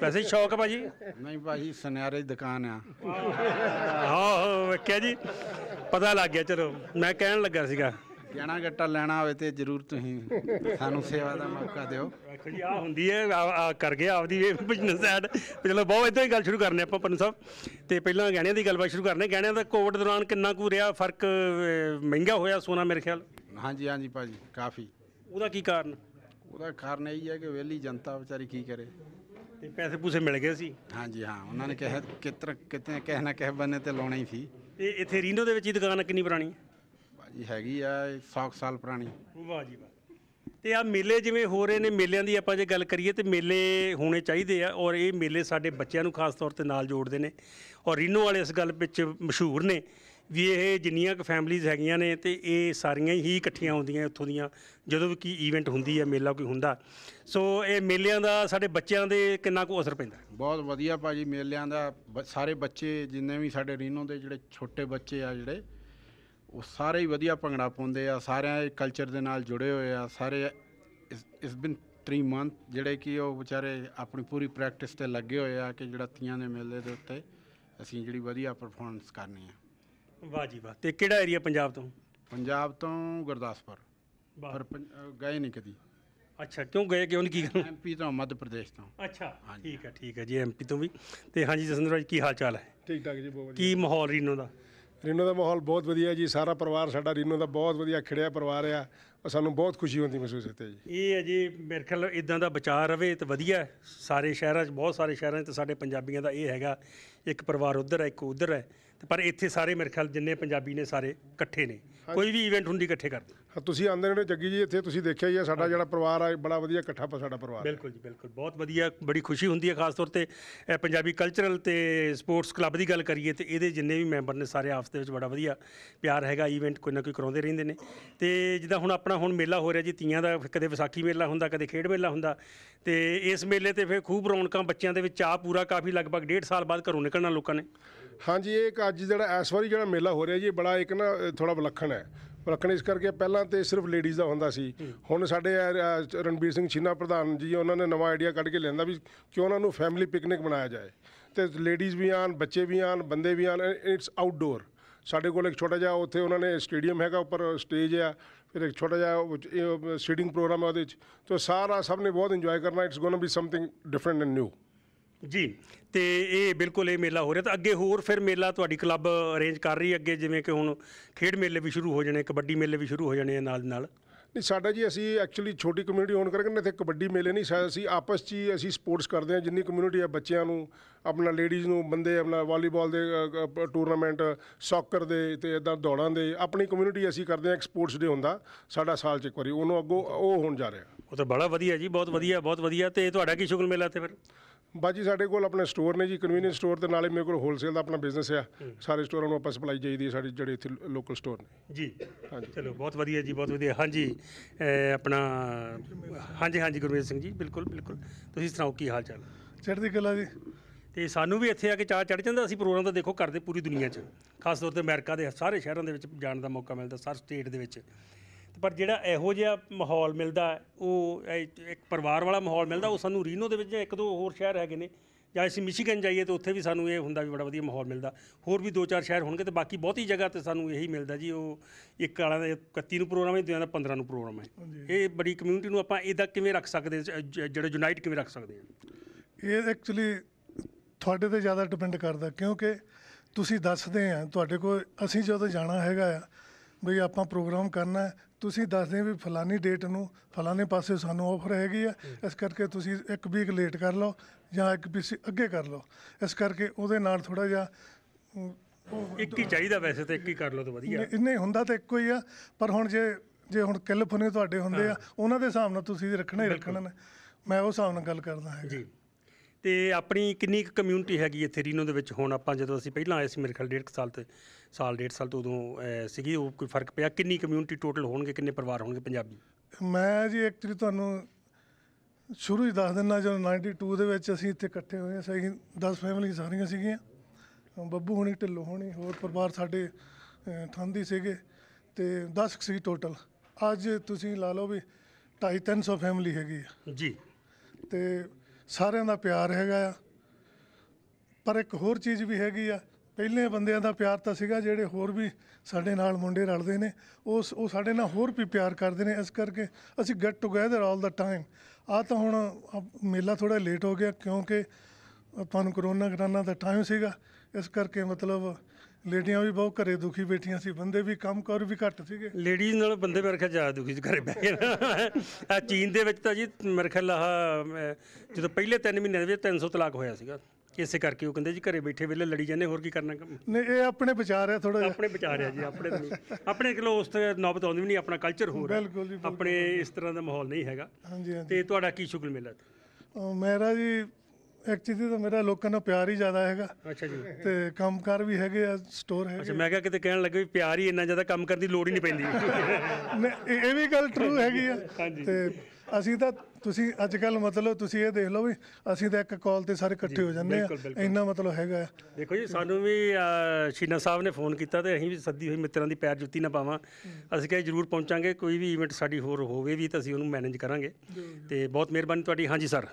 ਪੈਸੇ ਸ਼ੌਕ ਹੈ ਭਾਜੀ ਨਹੀਂ ਭਾਜੀ ਸੁਨਿਆਰੇ ਦੀ ਦੁਕਾਨ ਆ ਹਾਂ ਹਾਂ ਵੇਖਿਆ ਜੀ ਪਤਾ ਲੱਗ ਗਿਆ ਚਲੋ ਮੈਂ ਕਹਿਣ ਲੱਗਾ ਸੀਗਾ ਗਿਆਣਾ ਗੱਟਾ ਲੈਣਾ ਹੋਵੇ ਤੇ ਜਰੂਰ ਤੁਸੀਂ ਸਾਨੂੰ ਸੇਵਾ ਦਾ ਮੌਕਾ ਦਿਓ ਵੇਖੋ ਜੀ ਆ ਹੁੰਦੀ ਹੈ ਆ- ਕਰ ਗਿਆ ਆਪਦੀ ਇਹ ਬਿਜ਼ਨਸ ਐਡ ਚਲੋ ਬਹੁਤ ਇਦਾਂ ਹੀ ਗੱਲ ਸ਼ੁਰੂ ਕਰਨੇ ਆਪਾਂ ਪੰਨੂ ਸਾਹਿਬ ਤੇ ਪਹਿਲਾਂ ਗਹਿਣਿਆਂ ਦੀ ਗੱਲਬਾਤ ਸ਼ੁਰੂ ਕਰਨੇ ਗਹਿਣਿਆਂ ਦਾ ਕੋਵਿਡ ਦੌਰਾਨ ਕਿੰਨਾ ਕੁ ਰਿਹਾ ਫਰਕ ਮਹਿੰਗਾ ਹੋਇਆ ਸੋਨਾ ਮੇਰੇ ਖਿਆਲ ਹਾਂਜੀ ਹਾਂਜੀ ਭਾਜੀ ਕਾਫੀ ਉਹਦਾ ਕੀ ਕਾਰਨ ਉਹਦਾ ਕਾਰਨ ਇਹ ਹੈ ਕਿ ਵੈਲੀ ਜਨਤਾ ਵਿਚਾਰੀ ਕੀ ਕਰੇ ਤੇ ਪੈਸੇ ਪੂਸੇ ਮਿਲ ਗਏ ਸੀ ਹਾਂਜੀ ਹਾਂ ਉਹਨਾਂ ਨੇ ਕਿਹਾ ਕਿਤਰ ਕਿਤੇ ਕਹਿਣਾ ਕਹਿ ਬੰਨੇ ਤੇ ਲਾਉਣਾ ਹੀ ਸੀ ਤੇ ਇੱਥੇ ਰੀਨੋ ਦੇ ਵਿੱਚ ਹੀ ਦੁਕਾਨ ਕਿੰਨੀ ਪੁਰਾਣੀ ਹੈ ਇਹ ਹੈਗੀ ਆ 100 ਸਾਲ ਪੁਰਾਣੀ ਵਾਹ ਜੀ ਵਾਹ ਤੇ ਆ ਮੇਲੇ ਜਿਵੇਂ ਹੋ ਰਹੇ ਨੇ ਮੇਲਿਆਂ ਦੀ ਆਪਾਂ ਜੇ ਗੱਲ ਕਰੀਏ ਤੇ ਮੇਲੇ ਹੋਣੇ ਚਾਹੀਦੇ ਆ ਔਰ ਇਹ ਮੇਲੇ ਸਾਡੇ ਬੱਚਿਆਂ ਨੂੰ ਖਾਸ ਤੌਰ ਤੇ ਨਾਲ ਜੋੜਦੇ ਨੇ ਔਰ ਰੀਨੋ ਵਾਲੇ ਇਸ ਗੱਲ ਵਿੱਚ ਮਸ਼ਹੂਰ ਨੇ ਵੀ ਇਹ ਜਿੰਨੀਆਂ ਕੁ ਫੈਮਲੀਆਂ ਹੈਗੀਆਂ ਨੇ ਤੇ ਇਹ ਸਾਰੀਆਂ ਹੀ ਇਕੱਠੀਆਂ ਆਉਂਦੀਆਂ ਉੱਥੋਂ ਦੀਆਂ ਜਦੋਂ ਵੀ ਕੀ ਇਵੈਂਟ ਹੁੰਦੀ ਹੈ ਮੇਲਾ ਕੋਈ ਹੁੰਦਾ ਸੋ ਇਹ ਮੇਲਿਆਂ ਦਾ ਸਾਡੇ ਬੱਚਿਆਂ ਦੇ ਕਿੰਨਾ ਕੁ ਅਸਰ ਪੈਂਦਾ ਬਹੁਤ ਵਧੀਆ ਭਾਜੀ ਮੇਲਿਆਂ ਦਾ ਸਾਰੇ ਬੱਚੇ ਜਿੰਨੇ ਵੀ ਸਾਡੇ ਰੀਨੋ ਦੇ ਜਿਹੜੇ ਛੋਟੇ ਬੱਚੇ ਆ ਜਿਹੜੇ ਉਹ ਸਾਰੇ ਹੀ ਵਧੀਆ ਭੰਗੜਾ ਪਾਉਂਦੇ ਆ ਸਾਰਿਆਂ ਦੇ ਕਲਚਰ ਦੇ ਨਾਲ ਜੁੜੇ ਹੋਏ ਆ ਸਾਰੇ ਇਸ ਬਿਨ 3 ਮੰਥ ਜਿਹੜੇ ਕਿ ਉਹ ਵਿਚਾਰੇ ਆਪਣੀ ਪੂਰੀ ਪ੍ਰੈਕਟਿਸ ਤੇ ਲੱਗੇ ਹੋਏ ਆ ਕਿ ਜਿਹੜਾ ਤੀਆਂ ਦੇ ਮੇਲੇ ਦੇ ਉੱਤੇ ਅਸੀਂ ਜਿਹੜੀ ਵਧੀਆ ਪਰਫਾਰਮੈਂਸ ਕਰਨੀ ਆ ਵਾਹ ਜੀ ਵਾਹ ਤੇ ਕਿਹੜਾ ਏਰੀਆ ਪੰਜਾਬ ਤੋਂ ਪੰਜਾਬ ਤੋਂ ਗੁਰਦਾਸਪੁਰ ਪਰ ਗਏ ਨਹੀਂ ਕਦੀ ਅੱਛਾ ਕਿਉਂ ਗਏ ਕਿ ਨਹੀਂ ਕੀ ਗੱਲ ਐਮਪੀ ਤੋਂ ਮੱਧ ਪ੍ਰਦੇਸ਼ ਤੋਂ ਅੱਛਾ ਠੀਕ ਹੈ ਠੀਕ ਹੈ ਜੀ ਐਮਪੀ ਤੋਂ ਵੀ ਤੇ ਹਾਂਜੀ ਜਸਵਿੰਦਰ ਜੀ ਕੀ ਹਾਲ ਚਾਲ ਹੈ ਠੀਕ ਠਾਕ ਜੀ ਬਹੁਤ ਵਧੀਆ ਕੀ ਮਾਹੌਲ ਰੀਨੋ ਦਾ ਰੀਨੋ ਦਾ ਮਾਹੌਲ ਬਹੁਤ ਵਧੀਆ ਜੀ ਸਾਰਾ ਪਰਿਵਾਰ ਸਾਡਾ ਰੀਨੋ ਦਾ ਬਹੁਤ ਵਧੀਆ ਖੜਿਆ ਪਰਿਵਾਰ ਆ ਸਾਨੂੰ ਬਹੁਤ ਖੁਸ਼ੀ ਹੁੰਦੀ ਮਹਿਸੂਸ ਹੁੰਦੀ ਹੈ ਜੀ ਇਹ ਹੈ ਜੀ ਮੇਰੇ ਖਿਆਲ ਇਦਾਂ ਦਾ ਵਿਚਾਰ ਰਵੇ ਤੇ ਵਧੀਆ ਸਾਰੇ ਸ਼ਹਿਰਾਂ 'ਚ ਬਹੁਤ ਸਾਰੇ ਸ਼ਹਿਰਾਂ 'ਚ ਤੇ ਸਾਡੇ ਪੰਜਾਬੀਆਂ ਦਾ ਇਹ ਹੈਗਾ ਇੱਕ ਪਰਿਵਾਰ ਉਧਰ ਹੈ ਇੱਕ ਉਧਰ ਹੈ ਪਰ ਇੱਥੇ ਸਾਰੇ ਮੇਰੇ ਖਿਆਲ ਜਿੰਨੇ ਪੰਜਾਬੀ ਨੇ ਸਾਰੇ ਇਕੱਠੇ ਨੇ ਕੋਈ ਵੀ ਇਵੈਂਟ ਹੁੰਦੀ ਇਕੱਠੇ ਕਰਦੇ ਹਾਂ, ਤੁਸੀਂ ਆਂਦੇ ਨੇ ਜੱਗੀ ਜੀ ਇੱਥੇ ਤੁਸੀਂ ਦੇਖਿਆ ਹੀ ਹੈ ਸਾਡਾ ਜਿਹੜਾ ਪਰਿਵਾਰ ਆ ਬੜਾ ਵਧੀਆ ਇਕੱਠਾ ਪਾ ਸਾਡਾ ਪਰਿਵਾਰ ਬਿਲਕੁਲ ਜੀ ਬਿਲਕੁਲ ਬਹੁਤ ਵਧੀਆ ਬੜੀ ਖੁਸ਼ੀ ਹੁੰਦੀ ਹੈ ਖਾਸ ਤੌਰ ਤੇ ਇਹ ਪੰਜਾਬੀ ਕਲਚਰਲ ਤੇ ਸਪੋਰਟਸ ਕਲੱਬ ਦੀ ਗੱਲ ਕਰੀਏ ਤੇ ਇਹਦੇ ਜਿੰਨੇ ਵੀ ਮੈਂਬਰ ਨੇ ਸਾਰੇ ਆਪਸ ਦੇ ਵਿੱਚ ਬੜਾ ਵਧੀਆ ਪਿਆਰ ਹੈਗਾ ਇਵੈਂਟ ਕੋਈ ਨਾ ਕੋਈ ਕਰਾਉਂਦੇ ਰਹਿੰਦੇ ਨੇ ਤੇ ਜਿੱਦਾਂ ਹੁਣ ਆਪਣਾ ਆਪਣਾ ਹੁਣ ਮੇਲਾ ਹੋ ਰਿਹਾ ਜੀ ਤੀਆਂ ਦਾ ਕਦੇ ਵਿਸਾਖੀ ਮੇਲਾ ਹੁੰਦਾ ਕਦੇ ਖੇਡ ਮੇਲਾ ਹੁੰਦਾ ਤੇ ਇਸ ਮੇਲੇ ਤੇ ਫਿਰ ਖੂਬ ਰੌਣਕਾਂ ਬੱਚਿਆਂ ਦੇ ਵਿੱਚ ਆ ਪੂਰਾ ਕਾਫੀ ਲਗਭਗ 1.5 ਸਾਲ ਬਾਅਦ ਘਰੋਂ ਨਿਕਲਣਾ ਲੋਕਾਂ ਨੇ ਹਾਂਜੀ ਇਹ ਇੱਕ ਅੱਜ ਜਿਹੜਾ ਇਸ ਵਾਰੀ ਜਿਹੜਾ ਮੇਲਾ ਹੋ ਰਿਹਾ ਜੀ ਬੜਾ ਇੱਕ ਨਾ ਥੋੜਾ ਵਿਲੱਖਣ ਹੈ ਵਿਲੱਖਣ ਇਸ ਕਰਕੇ ਪਹਿਲਾਂ ਤੇ ਸਿਰਫ ਲੇਡੀਜ਼ ਦਾ ਹੁੰਦਾ ਸੀ ਹੁਣ ਸਾਡੇ ਰਣਬੀਰ ਸਿੰਘ ਛੀਨਾ ਪ੍ਰਧਾਨ ਜੀ ਉਹਨਾਂ ਨੇ ਨਵਾਂ ਆਈਡੀਆ ਕੱਢ ਕੇ ਲਿਆਂਦਾ ਵੀ ਕਿਉਂ ਉਹਨਾਂ ਨੂੰ ਫੈਮਿਲੀ ਪਿਕਨਿਕ ਬਣਾਇਆ ਜਾਏ ਤੇ ਲੇਡੀਜ਼ ਵੀ ਆਣ ਬੱਚੇ ਵੀ ਆਣ ਬੰਦੇ ਵੀ ਆਣ ਇਟਸ ਆਊਟਡੋਰ ਸਾਡੇ ਕੋਲ ਇੱਕ ਛੋਟਾ ਜਿਹਾ ਉੱਥੇ ਉਹਨਾਂ ਨੇ ਸਟੇਡੀਅਮ ਹੈਗਾ ਉੱਪਰ ਸਟੇਜ ਆ ਫਿਰ ਇੱਕ ਛੋਟਾ ਜਿਹਾ ਸੀਡਿੰਗ ਪ੍ਰੋਗਰਾਮ ਹੈ ਉਹਦੇ ਵਿੱਚ ਤੋਂ ਸਾਰਾ ਸਭ ਨੇ ਬਹੁਤ ਇੰਜੋਏ ਕਰਨਾ it's going to be something different and new ਜੀ ਤੇ ਇਹ ਬਿਲਕੁਲ ਇਹ ਮੇਲਾ ਹੋ ਰਿਹਾ ਤਾਂ ਅੱਗੇ ਹੋਰ ਫਿਰ ਮੇਲਾ ਤੁਹਾਡੀ ਕਲੱਬ ਅਰੇਂਜ ਕਰ ਰਹੀ ਹੈ ਅੱਗੇ ਜਿਵੇਂ ਕਿ ਹੁਣ ਖੇਡ ਮੇਲੇ ਵੀ ਸ਼ੁਰੂ ਹੋ ਜਾਣੇ ਕਬੱਡੀ ਮੇਲੇ ਵੀ ਸ਼ੁਰੂ ਹੋ ਜਾਣੇ ਨਾਲ ਨਾਲ ਨਹੀਂ ਸਾਡਾ ਜੀ ਅਸੀਂ ਐਕਚੁਅਲੀ ਛੋਟੀ ਕਮਿਊਨਿਟੀ ਹੋਣ ਕਰਕੇ ਨਾ ਇੱਥੇ ਕਬੱਡੀ ਮੇਲੇ ਨਹੀਂ ਸ਼ਾਇਦ ਅਸੀਂ ਆਪਸ 'ਚ ਹੀ ਅਸੀਂ ਸਪੋਰਟਸ ਕਰਦੇ ਹਾਂ ਜਿੰਨੀ ਕਮਿਊਨਿਟੀ ਹੈ ਬੱਚਿਆਂ ਨੂੰ ਆਪਣਾ ਲੇਡੀਜ਼ ਨੂੰ ਬੰਦੇ ਆਪਣਾ ਵਾਲੀਬਾਲ ਦੇ ਟੂਰਨਾਮੈਂਟ ਸੌਕਰ ਦੇ ਤੇ ਇਦਾਂ ਦੌੜਾਂ ਦੇ ਆਪਣੀ ਕਮਿਊਨਿਟੀ ਅਸੀਂ ਕਰਦੇ ਹਾਂ ਸਪੋਰਟਸ ਡੇ ਹੁੰਦਾ ਸਾਡਾ ਸਾਲ 'ਚ ਇੱਕ ਵਾਰੀ ਉਹਨੂੰ ਅੱਗੋਂ ਉਹ ਹੋਣ ਜਾ ਰਿਹਾ ਉਹ ਤਾਂ ਬੜਾ ਵਧੀਆ ਜੀ ਬਹੁਤ ਵਧੀਆ ਬਹੁਤ ਵਧੀਆ ਤੇ ਤੁਹਾਡਾ ਕੀ ਸ਼ੁਗਲ ਮੇਲਾ ਤੇ ਫਿਰ ਬਾਜੀ ਸਾਡੇ ਕੋਲ ਆਪਣੇ ਸਟੋਰ ਨੇ ਜੀ ਕਨਵੀਨੀਅੰਸ ਸਟੋਰ ਤੇ ਨਾਲੇ ਮੇਰੇ ਕੋਲ ਹੋਲਸੇਲ ਦਾ ਆਪਣਾ ਬਿਜ਼ਨਸ ਆ ਸਾਰੇ ਸਟੋਰਾਂ ਨੂੰ ਆਪਾਂ ਸਪਲਾਈ ਜਾਈਦੀ ਹੈ ਸਾਡੇ ਜਿਹੜੇ ਇੱਥੇ ਲੋਕਲ ਸਟੋਰ ਨੇ ਜੀ ਹਾਂਜੀ ਚਲੋ ਬਹੁਤ ਵਧੀਆ ਜੀ ਬਹੁਤ ਵਧੀਆ ਹਾਂਜੀ ਆਪਣਾ ਹਾਂਜੀ ਹਾਂਜੀ ਗੁਰਮੇਸ਼ ਸਿੰਘ ਜੀ ਬਿਲਕੁਲ ਬਿਲਕੁਲ ਤੁਸੀਂ ਸੁਣਾਓ ਕੀ ਹਾਲ ਚਾਲ ਚੜ੍ਹਦੀ ਕਲਾ ਜੀ ਤੇ ਸਾਨੂੰ ਵੀ ਇੱਥੇ ਆ ਕੇ ਚਾਹ ਚੜ ਜਾਂਦਾ ਅਸੀਂ ਪ੍ਰੋਗਰਾਮ ਤਾਂ ਦੇਖੋ ਕਰਦੇ ਪੂਰੀ ਦੁਨੀਆ 'ਚ ਖਾਸ ਤੌਰ ਤੇ ਅਮਰੀਕਾ ਦੇ ਸਾਰੇ ਸ਼ਹਿਰਾਂ ਦੇ ਵਿੱਚ ਜਾਣ ਦਾ ਮੌਕਾ ਮਿਲਦਾ ਸਾਰੇ ਸਟੇਟ ਦੇ ਵਿੱਚ ਪਰ ਜਿਹੜਾ ਇਹੋ ਜਿਹਾ ਮਾਹੌਲ ਮਿਲਦਾ ਉਹ ਇੱਕ ਪਰਿਵਾਰ ਵਾਲਾ ਮਾਹੌਲ ਮਿਲਦਾ ਉਹ ਸਾਨੂੰ ਰੀਨੋ ਦੇ ਵਿੱਚ ਇੱਕ ਦੋ ਹੋਰ ਸ਼ਹਿਰ ਹੈਗੇ ਨੇ ਜਾਂ ਅਸੀਂ ਮਿਸ਼ੀਗਨ ਜਾਈਏ ਤਾਂ ਉੱਥੇ ਵੀ ਸਾਨੂੰ ਇਹ ਹੁੰਦਾ ਵੀ ਬੜਾ ਵਧੀਆ ਮਾਹੌਲ ਮਿਲਦਾ ਹੋਰ ਵੀ ਦੋ ਚਾਰ ਸ਼ਹਿਰ ਹੋਣਗੇ ਤੇ ਬਾਕੀ ਬਹੁਤੀ ਜਗ੍ਹਾ ਤੇ ਸਾਨੂੰ ਇਹੀ ਮਿਲਦਾ ਜੀ ਉਹ ਇੱਕ ਵਾਲਾ ਦਾ 31 ਨੂੰ ਪ੍ਰੋਗਰਾਮ ਹੈ ਦੂਜਾ ਦਾ 15 ਨੂੰ ਪ੍ਰੋਗਰਾਮ ਹੈ ਇਹ ਬੜੀ ਕਮਿਊਨਿਟੀ ਨੂੰ ਆਪਾਂ ਇਹਦਾ ਕਿਵੇਂ ਰੱਖ ਸਕਦੇ ਜਿਹੜਾ ਯੂਨਾਈਟ ਕਿਵੇਂ ਰੱਖ ਸਕਦੇ ਹਾਂ ਇਹ ਐਕਚੁਅਲੀ ਤੁਹਾਡੇ ਤੇ ਜ਼ਿਆਦਾ ਡਿਪੈਂਡ ਕਰਦਾ ਕਿਉਂਕਿ ਤੁਸੀਂ ਦੱਸਦੇ ਆ ਤੁਹਾਡੇ ਕੋਲ ਅਸੀਂ ਜਦੋਂ ਜਾਣਾ ਹੈਗਾ ਆ ਵੀ ਆਪਾਂ ਪ੍ਰੋਗਰਾਮ ਕਰਨਾ ਹੈ, ਤੁਸੀਂ ਦੱਸਦੇ ਵੀ ਫਲਾਨੀ ਡੇਟ ਨੂੰ ਫਲਾਨੇ ਪਾਸੇ ਸਾਨੂੰ ਆਫਰ ਹੈਗੀ ਆ ਇਸ ਕਰਕੇ ਤੁਸੀਂ ਇੱਕ ਵੀਕ ਲੇਟ ਕਰ ਲਓ ਜਾਂ ਇੱਕ ਵੀਕ ਅੱਗੇ ਕਰ ਲਓ ਇਸ ਕਰਕੇ ਉਹਦੇ ਨਾਲ ਥੋੜਾ ਜਿਹਾ ਇੱਕ ਹੀ ਚਾਹੀਦਾ ਵੈਸੇ ਤੇ ਇੱਕ ਹੀ ਕਰ ਲਓ ਤਾਂ ਵਧੀਆ ਨਹੀਂ ਨਹੀਂ, ਹੁੰਦਾ ਤਾਂ ਇੱਕੋ ਹੀ ਆ ਪਰ ਹੁਣ ਜੇ ਜੇ ਹੁਣ ਕੈਲੀਫੋਰਨੀਆ ਤੁਹਾਡੇ ਹੁੰਦੇ ਆ ਉਹਨਾਂ ਦੇ ਹਿਸਾਬ ਨਾਲ ਤੁਸੀਂ ਰੱਖਣਾ ਹੀ ਰੱਖਣਾ ਨੇ ਮੈਂ ਉਹ ਹਿਸਾਬ ਨਾਲ ਗੱਲ ਕਰਦਾ ਹਾਂ ਜੀ ਤੇ ਆਪਣੀ ਕਿੰਨੀ ਕਮਿਊਨਿਟੀ ਹੈਗੀ ਇੱਥੇ ਰੀਨੋ ਦੇ ਵਿੱਚ ਹੁਣ ਆਪਾਂ ਜਦੋਂ ਅਸੀਂ ਪਹਿਲਾਂ ਆਏ ਸੀ ਮੇਰੇ ਖਿਆਲ ਡੇਢ ਸਾਲ ਤੇ ਸਾਲ ਡੇਢ ਸਾਲ ਤੋਂ ਉਦੋਂ ਸੀਗੀ ਉਹ ਕੋਈ ਫਰਕ ਪਿਆ ਕਿੰਨੀ ਕਮਿਊਨਿਟੀ ਟੋਟਲ ਹੋਣਗੇ ਕਿੰਨੇ ਪਰਿਵਾਰ ਹੋਣਗੇ ਪੰਜਾਬੀ ਮੈਂ ਜੀ ਐਕਚੁਅਲੀ ਤੁਹਾਨੂੰ ਸ਼ੁਰੂ ਹੀ ਦੱਸ ਦਿੰਦਾ ਜਦੋਂ 92 ਦੇ ਵਿੱਚ ਅਸੀਂ ਇੱਥੇ ਇਕੱਠੇ ਹੋਏ ਸੀ 10 ਫੈਮਿਲੀ ਸਾਰੀਆਂ ਸੀਗੀਆਂ ਬੱਬੂ ਹੋਣੀ ਢਿੱਲੋ ਹੋਣੀ ਹੋਰ ਪਰਿਵਾਰ ਸਾਡੇ ਥੰਦੀ ਸੀਗੇ ਤੇ 10 ਸੀ ਟੋਟਲ ਅੱਜ ਤੁਸੀਂ ਲਾ ਲਓ ਵੀ 300 ਫੈਮਿਲੀ ਹੈਗੀ ਆ ਜੀ ਤੇ ਸਾਰਿਆਂ ਦਾ ਪਿਆਰ ਹੈਗਾ ਆ ਪਰ ਇੱਕ ਹੋਰ ਚੀਜ਼ ਵੀ ਹੈਗੀ ਆ ਪਹਿਲੇ ਬੰਦਿਆਂ ਦਾ ਪਿਆਰ ਤਾਂ ਸੀਗਾ ਜਿਹੜੇ ਹੋਰ ਵੀ ਸਾਡੇ ਨਾਲ ਮੁੰਡੇ ਰਲਦੇ ਨੇ ਉਹ ਉਹ ਸਾਡੇ ਨਾਲ ਹੋਰ ਵੀ ਪਿਆਰ ਕਰਦੇ ਨੇ ਇਸ ਕਰਕੇ ਅਸੀਂ get together all the time ਆ ਤਾਂ ਹੁਣ ਮੇਲਾ ਥੋੜਾ ਲੇਟ ਹੋ ਗਿਆ ਕਿਉਂਕਿ ਤੁਹਾਨੂੰ ਕਰੋਨਾ ਕਰਾਨਾ ਦਾ ਟਾਈਮ ਸੀਗਾ ਇਸ ਕਰਕੇ ਮਤਲਬ ਲੇਡੀਆਂ ਵੀ ਬਹੁਤ ਘਰੇ ਦੁਖੀ ਬੈਠੀਆਂ ਸੀ ਬੰਦੇ ਵੀ ਕੰਮ ਕਰ ਵੀ ਘੱਟ ਸੀਗੇ ਲੇਡੀਜ਼ ਨਾਲ ਬੰਦੇ ਮੇਰੇ ਖਿਆਲ ਜ਼ਿਆਦਾ ਦੁਖੀ ਸੀ ਘਰੇ ਬਹਿ ਕੇ ਆ ਚੀਨ ਦੇ ਵਿੱਚ ਤਾਂ ਜੀ ਮੇਰੇ ਖਿਆਲ ਜਦੋਂ ਪਹਿਲੇ 3 ਮਹੀਨੇ ਦੇ ਵਿੱਚ 300 ਤਲਾਕ ਹੋਇਆ ਸੀਗਾ ਇਸੇ ਕਰਕੇ ਉਹ ਕਹਿੰਦੇ ਜੀ ਘਰੇ ਬੈਠੇ ਵੇਲੇ ਲੜੀ ਜਾਂਦੇ ਹੋਰ ਕੀ ਕਰਨਾ ਕੰਮ ਨਹੀਂ ਇਹ ਆਪਣੇ ਵਿਚਾਰ ਆ ਥੋੜਾ ਆਪਣੇ ਵਿਚਾਰ ਆ ਜੀ ਆਪਣੇ ਆਪਣੇ ਕੋਲ ਉਸ ਤੇ ਨੌਬਤ ਆਉਂਦੀ ਵੀ ਨਹੀਂ ਆਪਣਾ ਕਲਚਰ ਹੋਰ ਬਿਲਕੁਲ ਜੀ, ਆਪਣੇ ਇਸ ਤਰ੍ਹਾਂ ਦਾ ਮਾਹੌਲ ਨਹੀਂ ਹੈਗਾ ਹਾਂਜੀ ਹਾਂਜੀ ਤੇ ਤੁਹਾਡਾ ਕੀ ਸ਼ੁਕਲ ਮੇਲਾ ਮੇਰਾ ਜੀ ਐਕਚੁਅਲੀ ਤਾਂ ਮੇਰਾ ਲੋਕਾਂ ਨਾਲ ਪਿਆਰ ਹੀ ਜ਼ਿਆਦਾ ਹੈਗਾ ਅੱਛਾ ਜੀ ਤੇ ਕੰਮਕਾਰ ਵੀ ਹੈਗੇ ਆ ਸਟੋਰ ਅੱਛਾ ਮੈਂ ਕਿਹਾ ਕਿਤੇ ਕਹਿਣ ਲੱਗੇ ਵੀ ਪਿਆਰ ਹੀ ਇੰਨਾ ਜ਼ਿਆਦਾ ਕੰਮ ਕਰਨ ਦੀ ਲੋੜ ਹੀ ਨਹੀਂ ਪੈਂਦੀ ਇਹ ਵੀ ਗੱਲ ਟਰੂ ਹੈਗੀ ਆ ਹਾਂਜੀ। ਤੇ ਅਸੀਂ ਤਾਂ ਤੁਸੀਂ ਅੱਜ ਕੱਲ ਮਤਲਬ ਤੁਸੀਂ ਇਹ ਦੇਖ ਲਓ ਵੀ ਅਸੀਂ ਤਾਂ ਇੱਕ ਕਾਲ ਤੇ ਸਾਰੇ ਇਕੱਠੇ ਹੋ ਜਾਂਦੇ ਆ ਇੰਨਾ ਮਤਲਬ ਹੈਗਾ ਦੇਖੋ ਜੀ ਸਾਨੂੰ ਵੀ ਸ਼ੀਨਾ ਸਾਹਿਬ ਨੇ ਫੋਨ ਕੀਤਾ ਤੇ ਅਸੀਂ ਵੀ ਸੱਦੀ ਹੋਈ ਮਿੱਤਰਾਂ ਦੀ ਪੈਰ ਜੁੱਤੀ ਨਾ ਪਾਵਾਂ ਅਸੀਂ ਕਹੇ ਜ਼ਰੂਰ ਪਹੁੰਚਾਂਗੇ ਕੋਈ ਵੀ ਇਵੈਂਟ ਸਾਡੀ ਹੋਰ ਹੋਵੇ ਵੀ ਤਾਂ ਅਸੀਂ ਉਹਨੂੰ ਮੈਨੇਜ ਕਰਾਂਗੇ ਤੇ ਬਹੁਤ ਮਿਹਰਬਾਨੀ ਤੁਹਾਡੀ ਹਾਂਜੀ ਸਰ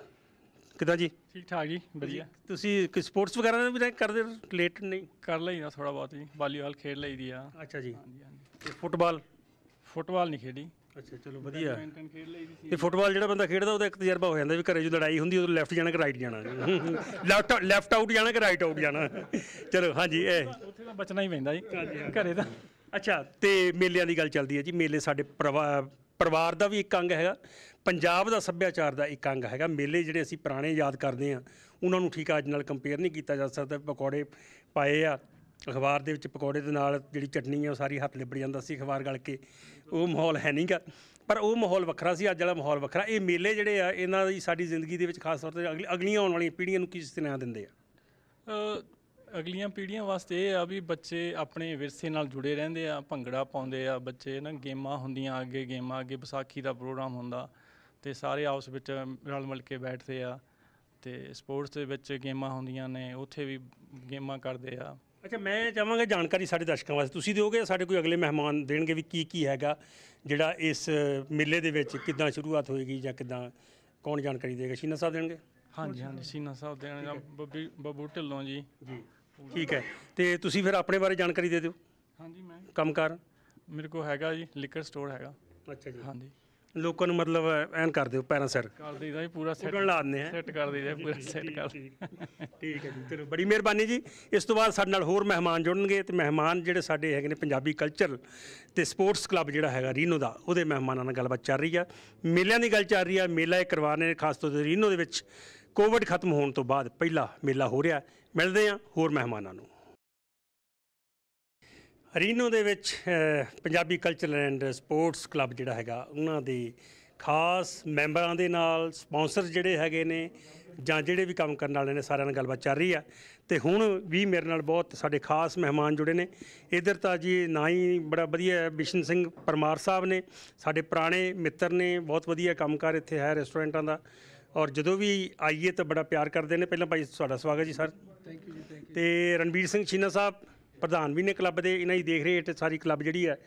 ਕਿਦਾਂ ਜੀ ਠੀਕ ਠਾਕ ਜੀ ਵਧੀਆ ਤੁਸੀਂ ਕਿ ਸਪੋਰਟਸ ਵਗੈਰਾ ਨਾਲ ਵੀ ਕਰਦੇ ਰਿਲੇਟ ਨਹੀਂ ਕਰ ਲਈਦਾ ਥੋੜਾ ਬਹੁਤ ਜੀ ਵਾਲੀਬਾਲ ਖੇਡ ਲਈਦੀ ਆ ਅੱਛਾ ਜੀ ਹਾਂਜੀ ਹਾਂਜੀ ਤੇ ਫੁੱਟਬਾਲ ਫੁੱਟਬਾਲ ਨਹੀਂ ਖੇਡੀ ਅੱਛਾ ਚਲੋ ਵਧੀਆ ਬੈਡਮਿੰਟਨ ਖੇਡ ਲਈ ਸੀ ਤੇ ਫੁੱਟਬਾਲ ਜਿਹੜਾ ਬੰਦਾ ਖੇਡਦਾ ਉਹਦਾ ਇੱਕ ਤਜਰਬਾ ਹੋ ਜਾਂਦਾ ਵੀ ਘਰੇ ਜੋ ਲੜਾਈ ਹੁੰਦੀ ਉਹ ਲੈਫਟ ਜਾਣਾ ਕਿ ਰਾਈਟ ਜਾਣਾ ਲੈਫਟ ਲੈਫਟ ਆਊਟ ਜਾਣਾ ਕਿ ਰਾਈਟ ਆਊਟ ਜਾਣਾ ਚਲੋ ਹਾਂਜੀ ਇਹ ਉੱਥੇ ਤਾਂ ਬਚਣਾ ਹੀ ਪੈਂਦਾ ਜੀ ਘਰੇ ਤਾਂ ਅੱਛਾ ਤੇ ਮੇਲਿਆਂ ਦੀ ਗੱਲ ਚੱਲਦੀ ਹੈ ਜੀ ਮੇਲੇ ਸਾਡੇ ਪਰਿਵਾਰ ਦਾ ਵੀ ਇੱਕ ਅੰਗ ਹੈਗਾ ਪੰਜਾਬ ਦਾ ਸੱਭਿਆਚਾਰ ਦਾ ਇੱਕ ਅੰਗ ਹੈਗਾ ਮੇਲੇ ਜਿਹੜੇ ਅਸੀਂ ਪੁਰਾਣੇ ਯਾਦ ਕਰਦੇ ਆ ਉਹਨਾਂ ਨੂੰ ਠੀਕ ਅੱਜ ਨਾਲ ਕੰਪੇਅਰ ਨਹੀਂ ਕੀਤਾ ਜਾ ਸਕਦਾ ਪਕੌੜੇ ਪਾਏ ਆ ਅਖਬਾਰ ਦੇ ਵਿੱਚ ਪਕੌੜੇ ਦੇ ਨਾਲ ਜਿਹੜੀ ਚਟਨੀ ਹੈ ਉਹ ਸਾਰੀ ਹੱਥ ਲਿਬੜ ਜਾਂਦਾ ਸੀ ਅਖਬਾਰ ਗਲ ਕੇ ਉਹ ਮਾਹੌਲ ਹੈ ਨਹੀਂਗਾ ਪਰ ਉਹ ਮਾਹੌਲ ਵੱਖਰਾ ਸੀ ਅੱਜ ਵਾਲਾ ਮਾਹੌਲ ਵੱਖਰਾ ਇਹ ਮੇਲੇ ਜਿਹੜੇ ਆ ਇਹਨਾਂ ਦੀ ਸਾਡੀ ਜ਼ਿੰਦਗੀ ਦੇ ਵਿੱਚ ਖਾਸ ਤੌਰ ਤੇ ਅਗਲੀਆਂ ਆਉਣ ਵਾਲੀਆਂ ਪੀੜ੍ਹੀਆਂ ਨੂੰ ਕੀ ਸੁਨੇਹਾ ਦਿੰਦੇ ਆ ਅਗਲੀਆਂ ਪੀੜ੍ਹੀਆਂ ਵਾਸਤੇ ਇਹ ਆ ਵੀ ਬੱਚੇ ਆਪਣੇ ਵਿਰਸੇ ਨਾਲ ਜੁੜੇ ਰਹਿੰਦੇ ਆ ਭੰਗੜਾ ਪਾਉਂਦੇ ਆ ਬੱਚੇ ਨਾ ਗੇਮਾਂ ਹੁੰਦੀਆਂ ਅੱਗੇ ਗੇਮਾਂ ਅੱਗੇ ਵਿਸਾਖੀ ਦਾ ਪ੍ਰੋਗਰਾਮ ਹੁੰਦਾ ਤੇ ਸਾਰੇ ਆਪਸ ਵਿੱਚ ਰਲ ਮਿਲ ਕੇ ਬੈਠਦੇ ਆ ਤੇ ਸਪੋਰਟਸ ਦੇ ਵਿੱਚ ਗੇਮਾਂ ਹੁੰਦੀਆਂ ਨੇ ਉੱਥੇ ਵੀ ਗੇਮਾਂ ਕਰਦੇ ਆ ਅੱਛਾ ਮੈਂ ਚਾਹਾਂਗਾ ਜਾਣਕਾਰੀ ਸਾਡੇ ਦਰਸ਼ਕਾਂ ਵਾਸਤੇ ਤੁਸੀਂ ਦਿਓਗੇ ਸਾਡੇ ਕੋਈ ਅਗਲੇ ਮਹਿਮਾਨ ਦੇਣਗੇ ਵੀ ਕੀ ਕੀ ਹੈਗਾ ਜਿਹੜਾ ਇਸ ਮੇਲੇ ਦੇ ਵਿੱਚ ਕਿੱਦਾਂ ਸ਼ੁਰੂਆਤ ਹੋਏਗੀ ਜਾਂ ਕਿੱਦਾਂ ਕੌਣ ਜਾਣਕਾਰੀ ਦੇਗਾ ਸ਼ੀਨਾ ਸਾਹਿਬ ਦੇਣਗੇ ਹਾਂਜੀ ਹਾਂਜੀ ਸੀਨਾ ਸਾਹਿਬ ਦੇਣਗੇ ਬੱਬੀ ਬੱਬੂ ਢਿੱਲੋਂ ਜੀ ਜੀ ਠੀਕ ਹੈ ਤੇ ਤੁਸੀਂ ਫਿਰ ਆਪਣੇ ਬਾਰੇ ਜਾਣਕਾਰੀ ਦੇ ਦਿਓ ਹਾਂਜੀ ਮੈਂ ਕੰਮਕਾਰ ਮੇਰੇ ਕੋਲ ਹੈਗਾ ਜੀ ਲਿਕਰ ਸਟੋਰ ਹੈਗਾ ਅੱਛਾ ਜੀ ਹਾਂਜੀ ਲੋਕਾਂ ਨੂੰ ਮਤਲਬ ਐਨ ਕਰ ਦਿਓ ਪੈਰਾਂ ਸਿਰ ਕਰ ਦਈਦਾ ਜੀ ਪੂਰਾ ਸੈੱਟ ਕਰ ਲਾ ਦਿੰਦੇ ਆ ਸੈੱਟ ਕਰ ਦਈਦਾ ਪੂਰਾ ਸੈੱਟ ਕਰ ਠੀਕ ਹੈ ਜੀ ਚਲੋ ਬੜੀ ਮਿਹਰਬਾਨੀ ਜੀ ਇਸ ਤੋਂ ਬਾਅਦ ਸਾਡੇ ਨਾਲ ਹੋਰ ਮਹਿਮਾਨ ਜੁੜਨਗੇ ਤੇ ਮਹਿਮਾਨ ਜਿਹੜੇ ਸਾਡੇ ਹੈਗੇ ਨੇ ਪੰਜਾਬੀ ਕਲਚਰ ਤੇ ਸਪੋਰਟਸ ਕਲੱਬ ਜਿਹੜਾ ਹੈਗਾ ਰੀਨੋ ਦਾ ਉਹਦੇ ਮਹਿਮਾਨਾਂ ਨਾਲ ਗੱਲਬਾਤ ਚੱਲ ਰਹੀ ਆ ਮੇਲਿਆਂ ਦੀ ਗੱਲ ਚੱਲ ਰਹੀ ਆ ਮੇਲਾ ਇਹ ਕਰਵਾਣੇ ਖਾਸ ਤੌਰ ਤੇ ਰੀਨੋ ਦੇ ਵਿੱਚ ਕੋਵਿਡ ਖਤਮ ਹੋਣ ਤੋਂ ਬਾਅਦ ਪਹਿਲਾ ਮੇਲਾ ਹੋ ਰਿਹਾ ਮਿਲਦੇ ਆ ਹੋਰ ਮਹਿਮਾਨਾਂ ਨੂੰ ਰੀਨੋ ਦੇ ਵਿੱਚ Punjabi culture and sports club ਜਿਹੜਾ ਹੈਗਾ ਉਹਨਾਂ ਦੇ ਖਾਸ ਮੈਂਬਰਾਂ ਦੇ ਨਾਲ ਸਪਾਂਸਰ ਜਿਹੜੇ ਹੈਗੇ ਨੇ ਜਾਂ ਜਿਹੜੇ ਵੀ ਕੰਮ ਕਰਨ ਵਾਲੇ ਨੇ ਸਾਰਿਆਂ ਨਾਲ ਗੱਲਬਾਤ ਚੱਲ ਰਹੀ ਆ ਤੇ ਹੁਣ ਵੀ ਮੇਰੇ ਨਾਲ ਬਹੁਤ ਸਾਡੇ ਖਾਸ ਮਹਿਮਾਨ ਜੁੜੇ ਨੇ ਇਧਰ ਤਾਂ ਜੀ ਨਾ ਹੀ ਬੜਾ ਵਧੀਆ ਬਿਸ਼ਨ ਸਿੰਘ ਪਰਮਾਰ ਸਾਹਿਬ ਨੇ ਸਾਡੇ ਪੁਰਾਣੇ ਮਿੱਤਰ ਨੇ ਬਹੁਤ ਵਧੀਆ ਕੰਮ ਕਰ ਇੱਥੇ ਹੈ ਰੈਸਟੋਰੈਂਟਾਂ ਦਾ ਔਰ ਜਦੋਂ ਵੀ ਆਈਏ ਤਾਂ ਬੜਾ ਪਿਆਰ ਕਰਦੇ ਨੇ ਪਹਿਲਾਂ ਭਾਈ ਤੁਹਾਡਾ ਸਵਾਗਤ ਜੀ ਸਰ ਥੈਂਕ ਯੂ ਜੀ ਥੈਂਕ ਯੂ ਤੇ ਰਣਵੀਰ ਸਿੰਘ ਛੀਨਾ ਸਾਹਿਬ ਪ੍ਰਧਾਨ ਵੀ ਨੇ ਕਲੱਬ ਦੇ ਇਹਨਾਂ ਦੀ ਦੇਖ ਰਹੇ ਤੇ ਸਾਰੀ ਕਲੱਬ ਜਿਹੜੀ ਹੈ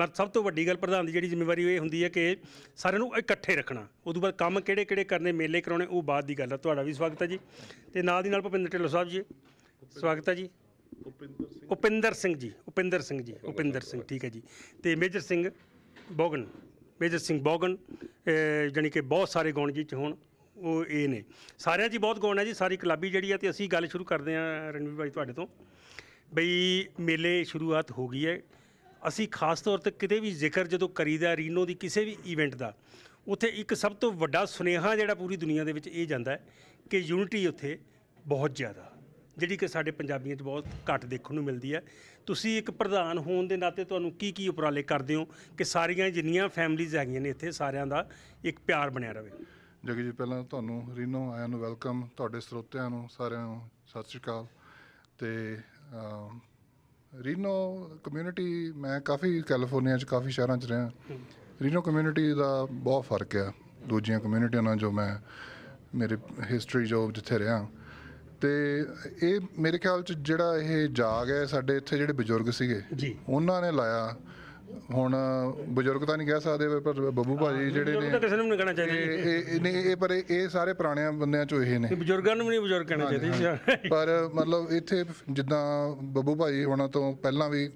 ਮਰ ਸਭ ਤੋਂ ਵੱਡੀ ਗੱਲ ਪ੍ਰਧਾਨ ਦੀ ਜਿਹੜੀ ਜ਼ਿੰਮੇਵਾਰੀ ਇਹ ਹੁੰਦੀ ਹੈ ਕਿ ਸਾਰਿਆਂ ਨੂੰ ਇਕੱਠੇ ਰੱਖਣਾ ਉਦੋਂ ਬਾਅਦ ਕੰਮ ਕਿਹੜੇ ਕਿਹੜੇ ਕਰਨੇ ਮੇਲੇ ਕਰਾਉਣੇ ਉਹ ਬਾਅਦ ਦੀ ਗੱਲ ਹੈ ਤੁਹਾਡਾ ਵੀ ਸਵਾਗਤ ਹੈ ਜੀ ਤੇ ਨਾਲ ਦੀ ਨਾਲ ਭੁਪਿੰਦਰ ਢਿੱਲੋਂ ਸਾਹਿਬ ਜੀ ਸਵਾਗਤ ਹੈ ਜੀ ਉਪਿੰਦਰ ਸਿੰਘ ਉਪਿੰਦਰ ਸਿੰਘ ਜੀ ਉਪਿੰਦਰ ਸਿੰਘ ਜੀ ਉਪਿੰਦਰ ਸਿੰਘ ਠੀਕ ਹੈ ਜੀ ਤੇ ਮੇਜਰ ਸਿੰਘ ਬੋਗਨ ਮੇਜਰ ਸਿੰਘ ਬੋਗਨ ਜਾਨੀ ਕਿ ਬਹੁਤ ਸਾਰੇ ਗੁਣ ਜੀ ਚ ਹੋਣ ਉਹ ਇਹ ਨੇ ਸਾਰਿਆਂ ਜੀ ਬਹੁਤ ਗੁਣ ਹੈ ਜੀ ਸਾਰੀ ਕਲੱਬੀ ਜਿਹੜੀ ਹੈ ਤੇ ਅਸੀਂ ਗੱਲ ਸ਼ੁਰੂ ਕਰਦੇ ਹਾਂ ਰਣਵੀਰ ਭਾਈ ਤੁਹਾਡੇ ਤੋਂ ਬਈ ਮੇਲੇ ਸ਼ੁਰੂਆਤ ਹੋ ਗਈ ਹੈ ਅਸੀਂ ਖਾਸ ਤੌਰ ਤੇ ਕਿਤੇ ਵੀ ਜ਼ਿਕਰ ਜਦੋਂ ਕਰੀਦਾ ਰੀਨੋ ਦੀ ਕਿਸੇ ਵੀ ਇਵੈਂਟ ਦਾ ਉੱਥੇ ਇੱਕ ਸਭ ਤੋਂ ਵੱਡਾ ਸੁਨੇਹਾ ਜਿਹੜਾ ਪੂਰੀ ਦੁਨੀਆ ਦੇ ਵਿੱਚ ਇਹ ਜਾਂਦਾ ਹੈ ਕਿ ਯੂਨਿਟੀ ਉੱਥੇ ਬਹੁਤ ਜ਼ਿਆਦਾ ਜਿਹੜੀ ਕਿ ਸਾਡੇ ਪੰਜਾਬੀਆਂ 'ਚ ਬਹੁਤ ਘੱਟ ਦੇਖਣ ਨੂੰ ਮਿਲਦੀ ਹੈ ਤੁਸੀਂ ਇੱਕ ਪ੍ਰਧਾਨ ਹੋਣ ਦੇ ਨਾਤੇ ਤੁਹਾਨੂੰ ਕੀ ਕੀ ਉਪਰਾਲੇ ਕਰਦੇ ਹੋ ਕਿ ਸਾਰੀਆਂ ਜਿੰਨੀਆਂ ਫੈਮਲੀਆਂ ਹੈਗੀਆਂ ਨੇ ਇੱਥੇ ਸਾਰਿਆਂ ਦਾ ਇੱਕ ਪਿਆਰ ਬਣਿਆ ਰਹੇ ਜਗੀ ਜੀ ਪਹਿਲਾਂ ਤੁਹਾਨੂੰ ਰੀਨੋ ਆਇਆਂ ਨੂੰ ਵੈਲਕਮ ਤੁਹਾਡੇ ਸਰੋਤਿਆਂ ਨੂੰ ਸਾਰਿਆਂ ਨੂੰ ਸਤਿ ਸ਼੍ਰੀ ਅਕਾਲ ਤੇ ਰੀਨੋ ਕਮਿਊਨਿਟੀ ਮੈਂ ਕਾਫੀ ਕੈਲੀਫੋਰਨੀਆ 'ਚ ਕਾਫੀ ਸ਼ਹਿਰਾਂ 'ਚ ਰਿਹਾ ਰੀਨੋ ਕਮਿਊਨਿਟੀ ਦਾ ਬਹੁਤ ਫਰਕ ਹੈ ਦੂਜੀਆਂ ਕਮਿਊਨਿਟੀਆਂ ਨਾਲ ਜੋ ਮੈਂ ਮੇਰੇ ਹਿਸਟਰੀ ਜੋ ਜਿੱਥੇ ਰਿਹਾ ਤੇ ਇਹ ਮੇਰੇ ਖਿਆਲ 'ਚ ਜਿਹੜਾ ਇਹ ਜਾਗ ਹੈ ਸਾਡੇ ਇੱਥੇ ਜਿਹੜੇ ਬਜ਼ੁਰਗ ਸੀਗੇ ਉਹਨਾਂ ਨੇ ਲਾਇਆ ਹੁਣ ਬਜ਼ੁਰਗ ਤਾਂ ਨਹੀਂ ਕਹਿ ਸਕਦੇ ਪਰ ਬੱਬੂ ਭਾਜੀ ਜਿਹੜੇ ਨੇ ਕਿਸੇ ਨੂੰ ਨਹੀਂ ਕਹਿਣਾ ਚਾਹੀਦਾ ਇਹ ਇਹ- ਪਰ ਇਹ ਸਾਰੇ ਪੁਰਾਣਿਆਂ ਬੰਦਿਆਂ ਚੋਂ ਇਹ ਨੇ ਬਜ਼ੁਰਗਾਂ ਨੂੰ ਵੀ ਨਹੀਂ ਬਜ਼ੁਰਗ ਕਹਿਣਾ ਚਾਹੀਦਾ ਪਰ ਮਤਲਬ ਇੱਥੇ ਜਿੱਦਾਂ ਬੱਬੂ ਭਾਈ ਹੋਣਾ ਤੋਂ ਪਹਿਲਾਂ ਵੀ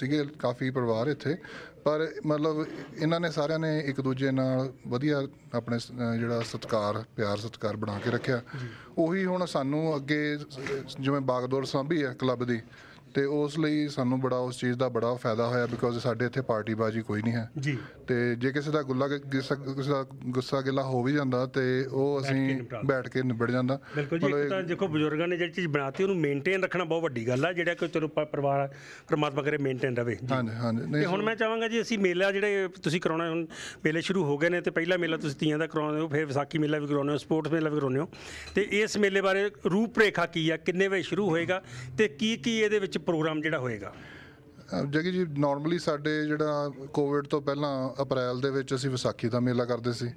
ਸੀਗੇ ਕਾਫੀ ਪਰਿਵਾਰ ਇੱਥੇ ਪਰ ਮਤਲਬ ਇਹਨਾਂ ਨੇ ਸਾਰਿਆਂ ਨੇ ਇੱਕ ਦੂਜੇ ਨਾਲ ਵਧੀਆ ਆਪਣੇ ਜਿਹੜਾ ਸਤਕਾਰ ਪਿਆਰ ਸਤਕਾਰ ਬਣਾ ਕੇ ਰੱਖਿਆ ਉਹੀ ਹੁਣ ਸਾਨੂੰ ਅੱਗੇ ਜਿਵੇਂ ਬਾਗਦੌਰ ਸਾਂਭੀ ਹੈ ਕਲੱਬ ਦੀ ਤੇ ਉਸ ਲਈ ਸਾਨੂੰ ਬੜਾ ਉਸ ਚੀਜ਼ ਦਾ ਬੜਾ ਫਾਇਦਾ ਹੋਇਆ ਬਿਕੋਜ਼ ਸਾਡੇ ਇੱਥੇ ਪਾਰਟੀ ਬਾਜੀ ਕੋਈ ਨਹੀਂ ਹੈ ਜੀ ਤੇ ਜੇ ਕਿਸੇ ਦਾ ਗੁੱਲਾ ਕਿਸੇ ਦਾ ਗੁੱਸਾ ਗਿਲਾ ਹੋ ਵੀ ਜਾਂਦਾ ਤੇ ਉਹ ਅਸੀਂ ਬੈਠ ਕੇ ਨਿਬੜ ਜਾਂਦਾ ਬਿਲਕੁਲ ਜੀ ਇੱਕ ਤਾਂ ਦੇਖੋ ਬਜ਼ੁਰਗਾਂ ਨੇ ਜਿਹੜੀ ਚੀਜ਼ ਬਣਾਤੀ ਉਹਨੂੰ ਮੇਨਟੇਨ ਰੱਖਣਾ ਬਹੁਤ ਵੱਡੀ ਗੱਲ ਆ ਜਿਹੜਾ ਕਿ ਚਲੋ ਪਰਿਵਾਰ ਪਰਮਾਤਮਾ ਕਰੇ ਮੇਨਟੇਨ ਰਵੇ ਹਾਂਜੀ ਹਾਂਜੀ ਤੇ ਹੁਣ ਮੈਂ ਚਾਹਾਂਗਾ ਜੀ ਅਸੀਂ ਮੇਲਾ ਜਿਹੜੇ ਤੁਸੀਂ ਕਰਾਉਣਾ ਹੁਣ ਮੇਲੇ ਸ਼ੁਰੂ ਹੋ ਗਏ ਨੇ ਤੇ ਪਹਿਲਾ ਮੇਲਾ ਤੁਸੀਂ ਤੀਆਂ ਦਾ ਕਰਾਉਂਦੇ ਹੋ ਫਿਰ ਵਿਸਾਖੀ ਮੇਲਾ ਵੀ ਕਰਾਉਂਦੇ ਹੋ ਸਪੋਰਟਸ ਮੇਲਾ ਵੀ ਕਰਾਉਂਦੇ ਹੋ ਤੇ ਇਸ ਮੇਲੇ ਬਾਰੇ ਰੂਪ ਰੇਖਾ ਕੀ ਆ ਕਿੰਨੇ ਵਜੇ ਸ਼ੁਰੂ ਹੋਏਗਾ ਤੇ ਕੀ ਕੀ ਇਹਦੇ ਵਿੱਚ ਪ੍ਰੋਗਰਾਮ ਜਿਹੜਾ ਹੋਏਗਾ ਜਗੀ ਜੀ ਨਾਰਮਲੀ ਸਾਡੇ ਜਿਹੜਾ ਕੋਵਿਡ ਤੋਂ ਪਹਿਲਾਂ ਅਪ੍ਰੈਲ ਦੇ ਵਿੱਚ ਅਸੀਂ ਵਿਸਾਖੀ ਦਾ ਮੇਲਾ ਕਰਦੇ ਸੀ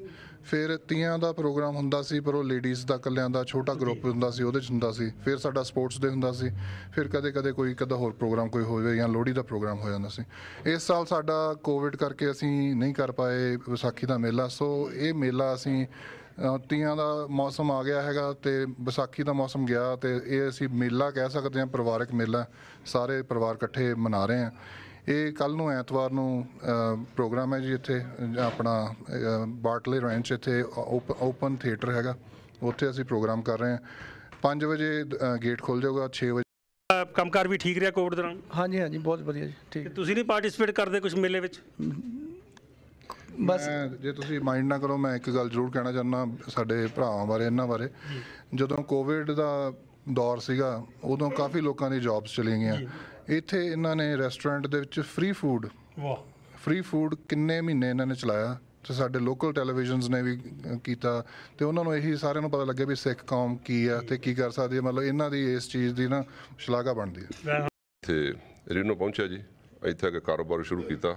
ਫਿਰ ਤੀਆਂ ਦਾ ਪ੍ਰੋਗਰਾਮ ਹੁੰਦਾ ਸੀ ਪਰ ਉਹ ਲੇਡੀਜ਼ ਦਾ ਕੱਲਿਆਂ ਦਾ ਛੋਟਾ ਗਰੁੱਪ ਹੁੰਦਾ ਸੀ ਉਹਦੇ ਚ ਹੁੰਦਾ ਸੀ ਫਿਰ ਸਾਡਾ ਸਪੋਰਟਸ ਦੇ ਹੁੰਦਾ ਸੀ ਫਿਰ ਕਦੇ-ਕਦੇ ਕੋਈ ਕਦਾ ਹੋਰ ਪ੍ਰੋਗਰਾਮ ਕੋਈ ਹੋਵੇ ਜਾਂ ਲੋਹੜੀ ਦਾ ਪ੍ਰੋਗਰਾਮ ਹੋ ਜਾਂਦਾ ਸੀ ਇਸ ਸਾਲ ਸਾਡਾ ਕੋਵਿਡ ਕਰਕੇ ਅਸੀਂ ਨਹੀਂ ਕਰ ਪਾਏ ਵਿਸਾਖੀ ਦਾ ਮੇਲਾ ਸੋ ਇਹ ਮੇਲਾ ਅਸੀਂ ਤੀਆਂ ਦਾ ਮੌਸਮ ਆ ਗਿਆ ਹੈਗਾ ਤੇ ਵਿਸਾਖੀ ਦਾ ਮੌਸਮ ਗਿਆ ਤੇ ਇਹ ਅਸੀਂ ਮੇਲਾ ਕਹਿ ਸਕਦੇ ਹਾਂ ਪਰਿਵਾਰਕ ਮੇਲਾ ਸਾਰੇ ਪਰਿਵਾਰ ਇਕੱਠੇ ਮਨਾ ਰਹੇ ਆ ਇਹ ਕੱਲ ਨੂੰ ਐਤਵਾਰ ਨੂੰ ਪ੍ਰੋਗਰਾਮ ਹੈ ਜੀ ਇੱਥੇ ਆਪਣਾ ਬਾਟਲੇ ਰੈਂਚ ਇੱਥੇ ਓਪਨ ਥੀਏਟਰ ਹੈਗਾ ਉੱਥੇ ਅਸੀਂ ਪ੍ਰੋਗਰਾਮ ਕਰ ਰਹੇ ਹਾਂ 5 ਵਜੇ ਗੇਟ ਖੁੱਲ ਜਾਊਗਾ 6 ਵਜੇ ਕੰਮਕਾਰ ਵੀ ਠੀਕ ਰਿਹਾ ਕੋਵਿਡ ਦੌਰਾਨ ਹਾਂਜੀ ਹਾਂਜੀ ਬਹੁਤ ਵਧੀਆ ਜੀ ਠੀਕ ਤੁਸੀਂ ਨਹੀਂ ਪਾਰਟਿਸਿਪੇਟ ਕਰਦੇ ਕੁਝ ਮੇਲੇ ਵਿੱਚ ਬਸ ਜੇ ਤੁਸੀਂ ਮਾਈਂਡ ਨਾ ਕਰੋ ਮੈਂ ਇੱਕ ਗੱਲ ਜ਼ਰੂਰ ਕਹਿਣਾ ਚਾਹੁੰਦਾ ਸਾਡੇ ਭਰਾਵਾਂ ਬਾਰੇ ਇਹਨਾਂ ਬਾਰੇ ਜਦੋਂ ਕੋਵਿਡ ਦਾ ਦੌਰ ਸੀਗਾ ਉਦੋਂ ਕਾਫੀ ਲੋਕਾਂ ਦੀ ਜੌਬਸ ਚਲੀ ਗਈਆਂ ਇੱਥੇ ਇਹਨਾਂ ਨੇ ਰੈਸਟੋਰੈਂਟ ਦੇ ਵਿੱਚ ਫ੍ਰੀ ਫੂਡ ਵਾਹ ਫ੍ਰੀ ਫੂਡ ਕਿੰਨੇ ਮਹੀਨੇ ਇਹਨਾਂ ਨੇ ਚਲਾਇਆ ਤੇ ਸਾਡੇ ਲੋਕਲ ਟੈਲੀਵਿਜ਼ਨਸ ਨੇ ਵੀ ਕੀਤਾ ਤੇ ਉਹਨਾਂ ਨੂੰ ਇਹੀ ਸਾਰਿਆਂ ਨੂੰ ਪਤਾ ਲੱਗਿਆ ਵੀ ਸਿੱਖ ਕੌਮ ਕੀ ਆ ਤੇ ਕੀ ਕਰ ਸਕਦੀ ਹੈ ਮਤਲਬ ਇਹਨਾਂ ਦੀ ਇਸ ਚੀਜ਼ ਦੀ ਨਾ ਸ਼ਲਾਘਾ ਬਣਦੀ ਹੈ ਤੇ ਰੀਨੋ ਪਹੁੰਚਿਆ ਜੀ ਇੱਥੇ ਆ ਕੇ ਕਾਰੋਬਾਰ ਸ਼ੁਰੂ ਕੀਤਾ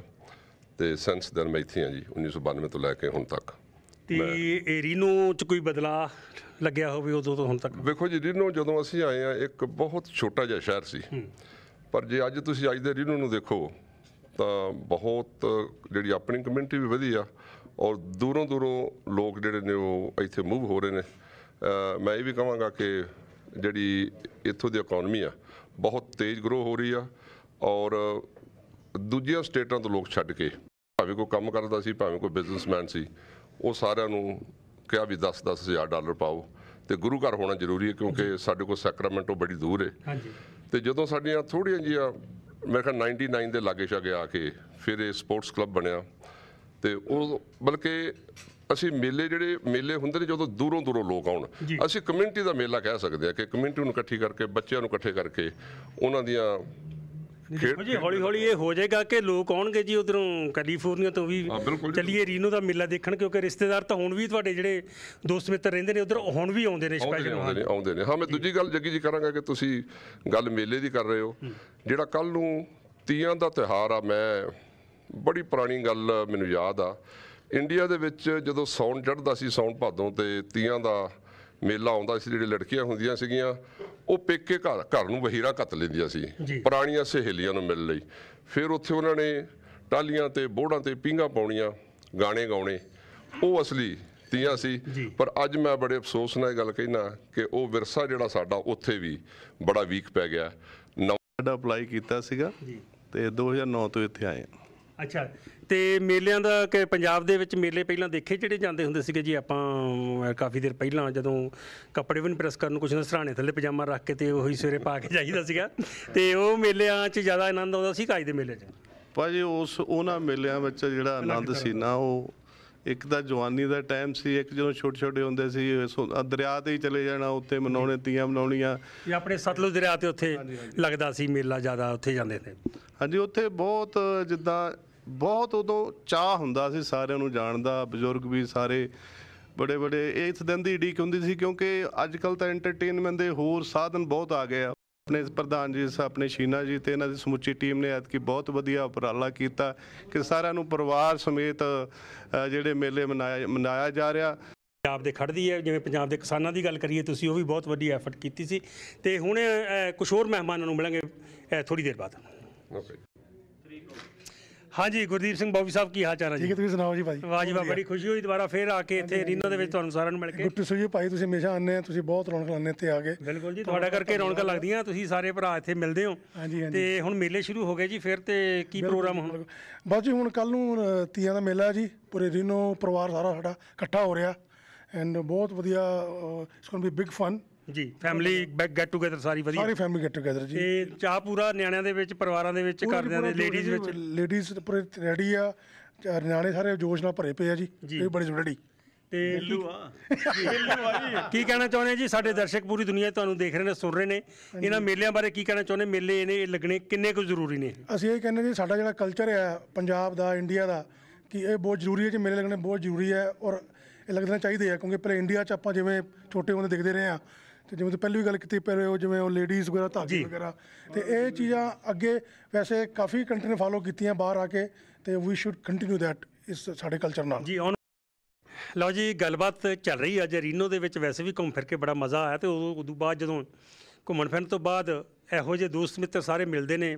ਤੇ ਸੈਂਸ ਦਰ ਮੈਂ ਇੱਥੇ ਆ ਜੀ 1992 ਤੋਂ ਲੈ ਕੇ ਹੁਣ ਤੱਕ ਤੇ ਇਹ ਰੀਨੋ ਚ ਕੋਈ ਬਦਲਾ ਲੱਗਿਆ ਹੋਵੇ ਉਦੋਂ ਤੋਂ ਹੁਣ ਤੱਕ ਵੇਖੋ ਜੀ ਰੀਨੋ ਜਦੋਂ ਅਸੀਂ ਆਏ ਆ ਇੱਕ ਬਹੁਤ ਛੋਟਾ ਜਿਹਾ ਸ਼ਹਿਰ ਸੀ ਪਰ ਜੇ ਅੱਜ ਤੁਸੀਂ ਅੱਜ ਦੇ ਰੀਨੋ ਨੂੰ ਦੇਖੋ ਤਾਂ ਬਹੁਤ ਜਿਹੜੀ ਆਪਣੀ ਕਮਿਊਨਿਟੀ ਵੀ ਵਧੀ ਆ ਔਰ ਦੂਰੋਂ ਦੂਰੋਂ ਲੋਕ ਜਿਹੜੇ ਨੇ ਉਹ ਇੱਥੇ ਮੂਵ ਹੋ ਰਹੇ ਨੇ ਮੈਂ ਇਹ ਵੀ ਕਹਾਂਗਾ ਕਿ ਜਿਹੜੀ ਇੱਥੋਂ ਦੀ ਇਕਨੋਮੀ ਆ ਬਹੁਤ ਤੇਜ਼ ਗਰੋ ਹੋ ਰਹੀ ਆ ਔਰ ਦੂਜੀਆਂ ਸਟੇਟਾਂ ਤੋਂ ਲੋਕ ਛੱਡ ਕੇ ਭਾਵੇਂ ਕੋਈ ਕੰਮ ਕਰਦਾ ਸੀ ਭਾਵੇਂ ਕੋਈ ਬਿਜ਼ਨਸਮੈਨ ਸੀ ਉਹ ਸਾਰਿਆਂ ਨੂੰ ਕਿਹਾ ਵੀ 10-10 ਹਜ਼ਾਰ ਡਾਲਰ ਪਾਓ ਤੇ ਗੁਰੂ ਘਰ ਹੋਣਾ ਜ਼ਰੂਰੀ ਹੈ ਕਿਉਂਕਿ ਸਾਡੇ ਕੋਲ ਸੈਕਰਮੈਂਟੋ ਬੜੀ ਦੂਰ ਹੈ ਹਾਂਜੀ ਤੇ ਜਦੋਂ ਸਾਡੀਆਂ ਥੋੜੀਆਂ ਜੀਆਂ ਮੇਰੇ ਖਿਆਲ 99 ਦੇ ਲਾਗੇ ਛਾਗੇ ਆ ਕੇ ਫਿਰ ਇਹ ਸਪੋਰਟਸ ਕਲੱਬ ਬਣਿਆ ਤੇ ਉਹ ਬਲਕਿ ਅਸੀਂ ਮੇਲੇ ਜਿਹੜੇ ਮੇਲੇ ਹੁੰਦੇ ਨੇ ਜਦੋਂ ਦੂਰੋਂ ਦੂਰੋਂ ਲੋਕ ਆਉਣ ਅਸੀਂ ਕਮਿਊਨਿਟੀ ਦਾ ਮੇਲਾ ਕਹਿ ਸਕਦੇ ਆ ਕਿ ਕਮਿਊਨਿਟੀ ਨੂੰ ਇਕੱਠੀ ਕਰਕੇ ਬੱਚਿਆਂ ਨੂੰ ਇਕੱਠੇ ਕਰਕੇ ਉਹਨਾਂ ਦੀਆਂ ਦੇਖੋ ਜੀ ਹੌਲੀ ਹੌਲੀ ਇਹ ਹੋ ਜਾਏਗਾ ਕਿ ਲੋਕ ਆਉਣਗੇ ਜੀ ਉਧਰੋਂ ਕੈਲੀਫੋਰਨੀਆ ਤੋਂ ਵੀ ਚੱਲੀਏ ਰੀਨੋ ਦਾ ਮੇਲਾ ਦੇਖਣ ਕਿਉਂਕਿ ਰਿਸ਼ਤੇਦਾਰ ਤਾਂ ਹੁਣ ਵੀ ਤੁਹਾਡੇ ਜਿਹੜੇ ਦੋਸਤ ਮਿੱਤਰ ਰਹਿੰਦੇ ਨੇ ਉਧਰ ਹੁਣ ਵੀ ਆਉਂਦੇ ਨੇ ਸਪੈਸ਼ਲ ਆਉਂਦੇ ਨੇ ਆਉਂਦੇ ਨੇ ਹਾਂ ਮੈਂ ਦੂਜੀ ਗੱਲ ਜੱਗੀ ਜੀ ਕਰਾਂਗਾ ਕਿ ਤੁਸੀਂ ਗੱਲ ਮੇਲੇ ਦੀ ਕਰ ਰਹੇ ਹੋ ਜਿਹੜਾ ਕੱਲ ਨੂੰ ਤੀਆਂ ਦਾ ਤਿਹਾਰ ਆ ਮੈਂ ਬੜੀ ਪੁਰਾਣੀ ਗੱਲ ਮੈਨੂੰ ਯਾਦ ਆ ਇੰਡੀਆ ਦੇ ਵਿੱਚ ਜਦੋਂ ਸੌਣ ਚੜਦਾ ਸੀ ਸੌਣ ਭਾਦੋਂ ਤੇ ਤੀਆਂ ਦਾ ਮੇਲਾ ਆਉਂਦਾ ਸੀ ਜਿਹੜੇ ਲੜਕੀਆਂ ਹੁੰਦੀਆਂ ਸੀਗੀਆਂ ਉਹ ਪੇਕੇ ਘਰ ਘਰ ਨੂੰ ਵਹੀਰਾ ਕੱਤ ਲੈਂਦੀਆਂ ਸੀ ਪੁਰਾਣੀਆਂ ਸਹੇਲੀਆਂ ਨੂੰ ਮਿਲ ਲਈ ਫਿਰ ਉੱਥੇ ਉਹਨਾਂ ਨੇ ਟਾਲੀਆਂ ਤੇ ਬੋੜਾਂ ਤੇ ਪੀਂਗਾ ਪਾਉਣੀਆਂ ਗਾਣੇ ਗਾਉਣੇ ਉਹ ਅਸਲੀ ਤੀਆਂ ਸੀ ਪਰ ਅੱਜ ਮੈਂ ਬੜੇ ਅਫਸੋਸ ਨਾਲ ਇਹ ਗੱਲ ਕਹਿਣਾ ਕਿ ਉਹ ਵਿਰਸਾ ਜਿਹੜਾ ਸਾਡਾ ਉੱਥੇ ਵੀ ਬੜਾ ਵੀਕ ਪੈ ਗਿਆ ਸਾਡਾ ਅਪਲਾਈ ਕੀਤਾ ਸੀਗਾ ਤੇ 2009 ਤੋਂ ਇੱਥੇ ਆਏ ਅੱਛਾ ਤੇ ਮੇਲਿਆਂ ਦਾ ਕਿ ਪੰਜਾਬ ਦੇ ਵਿੱਚ ਮੇਲੇ ਪਹਿਲਾਂ ਦੇਖੇ ਜਿਹੜੇ ਜਾਂਦੇ ਹੁੰਦੇ ਸੀਗੇ ਜੀ ਆਪਾਂ ਕਾਫੀ ਦਿਨ ਪਹਿਲਾਂ ਜਦੋਂ ਕੱਪੜੇ ਵੀ ਨਹੀਂ ਪ੍ਰੈਸ ਕਰਨ ਨੂੰ ਕੁਛ ਨਾ ਸਰਾਣੇ ਥੱਲੇ ਪਜਾਮਾ ਰੱਖ ਕੇ ਤੇ ਉਹੀ ਸਵੇਰੇ ਪਾ ਕੇ ਜਾਈਦਾ ਸੀਗਾ ਤੇ ਉਹ ਮੇਲਿਆਂ 'ਚ ਜ਼ਿਆਦਾ ਆਨੰਦ ਆਉਂਦਾ ਸੀ ਕਾਜ ਦੇ ਮੇਲੇ 'ਚ ਭਾਜੀ ਉਸ ਉਹਨਾਂ ਮੇਲਿਆਂ ਵਿੱਚ ਜਿਹੜਾ ਆਨੰਦ ਸੀ ਨਾ ਉਹ ਇੱਕ ਤਾਂ ਜਵਾਨੀ ਦਾ ਟਾਈਮ ਸੀ ਇੱਕ ਜਦੋਂ ਛੋਟੇ ਛੋਟੇ ਹੁੰਦੇ ਸੀ ਦਰਿਆ ਤੇ ਹੀ ਚਲੇ ਜਾਣਾ ਉੱਥੇ ਮਨਾਉਣੇ ਤੀਆਂ ਮਨਾਉਣੀਆਂ ਇਹ ਆਪਣੇ ਸਤਲੁਜ ਦਰਿਆ ਤੇ ਉੱਥੇ ਲੱਗਦਾ ਸੀ ਮੇਲਾ ਜ਼ਿਆਦਾ ਉੱਥੇ ਜਾਂਦੇ ਤੇ ਹਾਂਜੀ ਉੱਥੇ ਬਹੁਤ ਜਿੱਦਾਂ ਬਹੁਤ ਉਦੋਂ ਚਾਹ ਹੁੰਦਾ ਸੀ ਸਾਰਿਆਂ ਨੂੰ ਜਾਣਦਾ ਬਜ਼ੁਰਗ ਵੀ ਸਾਰੇ ਬੜੇ ਬੜੇ ਇਸ ਦਿਨ ਦੀ ਢੀਕ ਹੁੰਦੀ ਸੀ ਕਿਉਂਕਿ ਅੱਜ ਕੱਲ ਤਾਂ ਐਂਟਰਟੇਨਮੈਂਟ ਦੇ ਹੋਰ ਸਾਧਨ ਬਹੁਤ ਆ ਗਏ ਆ ਆਪਣੇ ਪ੍ਰਧਾਨ ਜੀ ਸਾਹਿਬ ਆਪਣੇ ਸ਼ੀਨਾ ਜੀ ਤੇ ਇਹਨਾਂ ਦੀ ਸਮੁੱਚੀ ਟੀਮ ਨੇ ਐਤਕੀ ਬਹੁਤ ਵਧੀਆ ਉਪਰਾਲਾ ਕੀਤਾ ਕਿ ਸਾਰਿਆਂ ਨੂੰ ਪਰਿਵਾਰ ਸਮੇਤ ਜਿਹੜੇ ਮੇਲੇ ਮਨਾਇਆ ਜਾ ਰਿਹਾ ਪੰਜਾਬ ਦੇ ਖੜਦੀ ਹੈ ਜਿਵੇਂ ਪੰਜਾਬ ਦੇ ਕਿਸਾਨਾਂ ਦੀ ਗੱਲ ਕਰੀਏ ਤੁਸੀਂ ਉਹ ਵੀ ਬਹੁਤ ਵੱਡੀ ਐਫਰਟ ਕੀਤੀ ਸੀ ਤੇ ਹੁਣ ਕੁਝ ਹੋਰ ਮਹਿਮਾਨਾਂ ਨੂੰ ਮਿਲਾਂਗੇ ਥੋੜੀ ਦੇਰ ਬਾਅਦ ਹਾਂਜੀ ਗੁਰਦੀਪ ਸਿੰਘ ਬੌਬੀ ਸਾਹਿਬ ਕੀ ਹਾਲ ਚਾਲ ਹੈ ਜੀ ਠੀਕ ਹੈ ਤੁਸੀਂ ਸੁਣਾਓ ਜੀ ਭਾਈ ਵਾਹ ਜੀ ਵਾਹ ਬੜੀ ਖੁਸ਼ੀ ਹੋਈ ਦੁਬਾਰਾ ਫੇਰ ਆ ਕੇ ਇੱਥੇ ਰੀਨੋ ਦੇ ਵਿੱਚ ਤੁਹਾਨੂੰ ਸਾਰਿਆਂ ਨੂੰ ਮਿਲ ਕੇ ਗੁੱਟੂ ਸਿੰਘ ਜੀ ਭਾਈ ਤੁਸੀਂ ਹਮੇਸ਼ਾ ਆਉਂਦੇ ਆ ਤੁਸੀਂ ਬਹੁਤ ਰੌਣਕ ਲਾਉਂਦੇ ਇੱਥੇ ਆ ਕੇ ਬਿਲਕੁਲ ਜੀ ਤੁਹਾਡਾ ਕਰਕੇ ਲੱਗਦੀ ਲੱਗਦੀਆਂ ਤੁਸੀਂ ਸਾਰੇ ਭਰਾ ਇੱਥੇ ਮਿਲਦੇ ਹੋ ਹਾਂਜੀ ਹਾਂਜੀ ਤੇ ਹੁਣ ਮੇਲੇ ਸ਼ੁਰੂ ਹੋ ਗਏ ਜੀ ਫਿਰ ਤੇ ਕੀ ਪ੍ਰੋਗਰਾਮ ਹੁਣ ਬਸ ਜੀ ਹੁਣ ਕੱਲ ਨੂੰ ਤੀਆਂ ਦਾ ਮੇਲਾ ਜੀ ਪੂਰੇ ਰੀਨੋ ਪਰਿਵਾਰ ਸਾਰਾ ਸਾਡਾ ਇਕੱਠਾ ਹੋ ਰਿਹਾ ਐਂਡ ਬਹੁਤ ਵਧੀਆ it's going be big fun ਜੀ ਫੈਮਿਲੀ ਗੈਟ ਟੂਗੇਦਰ ਸਾਰੀ ਵਧੀਆ ਸਾਰੀ ਫੈਮਿਲੀ ਗੈਟ ਟੂਗੇਦਰ ਜੀ ਤੇ ਚਾਹ ਪੂਰਾ ਨਿਆਣਿਆਂ ਦੇ ਵਿੱਚ ਪਰਿਵਾਰਾਂ ਦੇ ਵਿੱਚ ਕਰਦਿਆਂ ਦੇ ਲੇਡੀਜ਼ ਵਿੱਚ ਲੇਡੀਜ਼ ਪੂਰੇ ਰੈਡੀ ਆ ਨਿਆਣੇ ਸਾਰੇ ਜੋਸ਼ ਨਾਲ ਭਰੇ ਪਏ ਆ ਜੀ ਇਹ ਬੜੇ ਰੈਡੀ ਤੇ ਬਿੱਲੂ ਆ ਜੀ ਕੀ ਕਹਿਣਾ ਚਾਹੁੰਦੇ ਜੀ ਸਾਡੇ ਦਰਸ਼ਕ ਪੂਰੀ ਦੁਨੀਆ ਤੁਹਾਨੂੰ ਦੇਖ ਰਹੇ ਨੇ ਸੁਣ ਰਹੇ ਨੇ ਇਹਨਾਂ ਮੇਲਿਆਂ ਬਾਰੇ ਕੀ ਕਹਿਣਾ ਚਾਹੁੰਦੇ ਮੇਲੇ ਇਹਨੇ ਲੱਗਣੇ ਕਿੰਨੇ ਕੁ ਜ਼ਰੂਰੀ ਨੇ ਅਸੀਂ ਇਹ ਕਹਿੰਦੇ ਜੀ ਸਾਡਾ ਜਿਹੜਾ ਕਲਚਰ ਆ ਪੰਜਾਬ ਦਾ ਇੰਡੀਆ ਦਾ ਕਿ ਇਹ ਬਹੁਤ ਜ਼ਰੂਰੀ ਹੈ ਕਿ ਮੇਲੇ ਲੱਗਣੇ ਬਹੁਤ ਜ਼ਰੂਰੀ ਹੈ ਔਰ ਇਹ ਲੱਗਣਾ ਚਾਹੀਦੇ ਆ ਕਿਉਂਕਿ ਪਹਿਲੇ ਇੰਡੀਆ 'ਚ ਆਪਾਂ ਜਿਵੇਂ ਛੋਟੇ ਹੁੰਦੇ ਦੇਖਦੇ ਰਹੇ ਆ ਤੇ ਜਿਵੇਂ ਤੇ ਪਹਿਲੀ ਵੀ ਗੱਲ ਕੀਤੀ ਪਰ ਉਹ ਜਿਵੇਂ ਉਹ ਲੇਡੀਜ਼ ਵਗੈਰਾ ਧਾਗੇ ਵਗੈਰਾ ਤੇ ਇਹ ਚੀਜ਼ਾਂ ਅੱਗੇ ਵੈਸੇ ਕਾਫੀ ਕੰਟਰੀ ਨੇ ਫਾਲੋ ਕੀਤੀਆਂ ਬਾਹਰ ਆ ਕੇ ਤੇ ਵੀ ਸ਼ੁੱਡ ਕੰਟੀਨਿਊ ਥੈਟ ਇਸ ਸਾਡੇ ਕਲਚਰ ਨਾਲ ਜੀ ਲਓ ਜੀ ਗੱਲਬਾਤ ਚੱਲ ਰਹੀ ਹੈ ਜੇ ਰੀਨੋ ਦੇ ਵਿੱਚ ਵੈਸੇ ਵੀ ਘੁੰਮ ਫਿਰ ਕੇ ਬੜਾ ਮਜ਼ਾ ਆਇਆ ਤੇ ਉਦੋਂ ਬਾਅਦ ਜਦੋਂ ਘੁੰਮਣ ਫਿਰਨ ਤੋਂ ਬਾਅਦ ਇਹੋ ਜਿਹੇ ਦੋਸਤ ਮਿੱਤਰ ਸਾਰੇ ਮਿਲਦੇ ਨੇ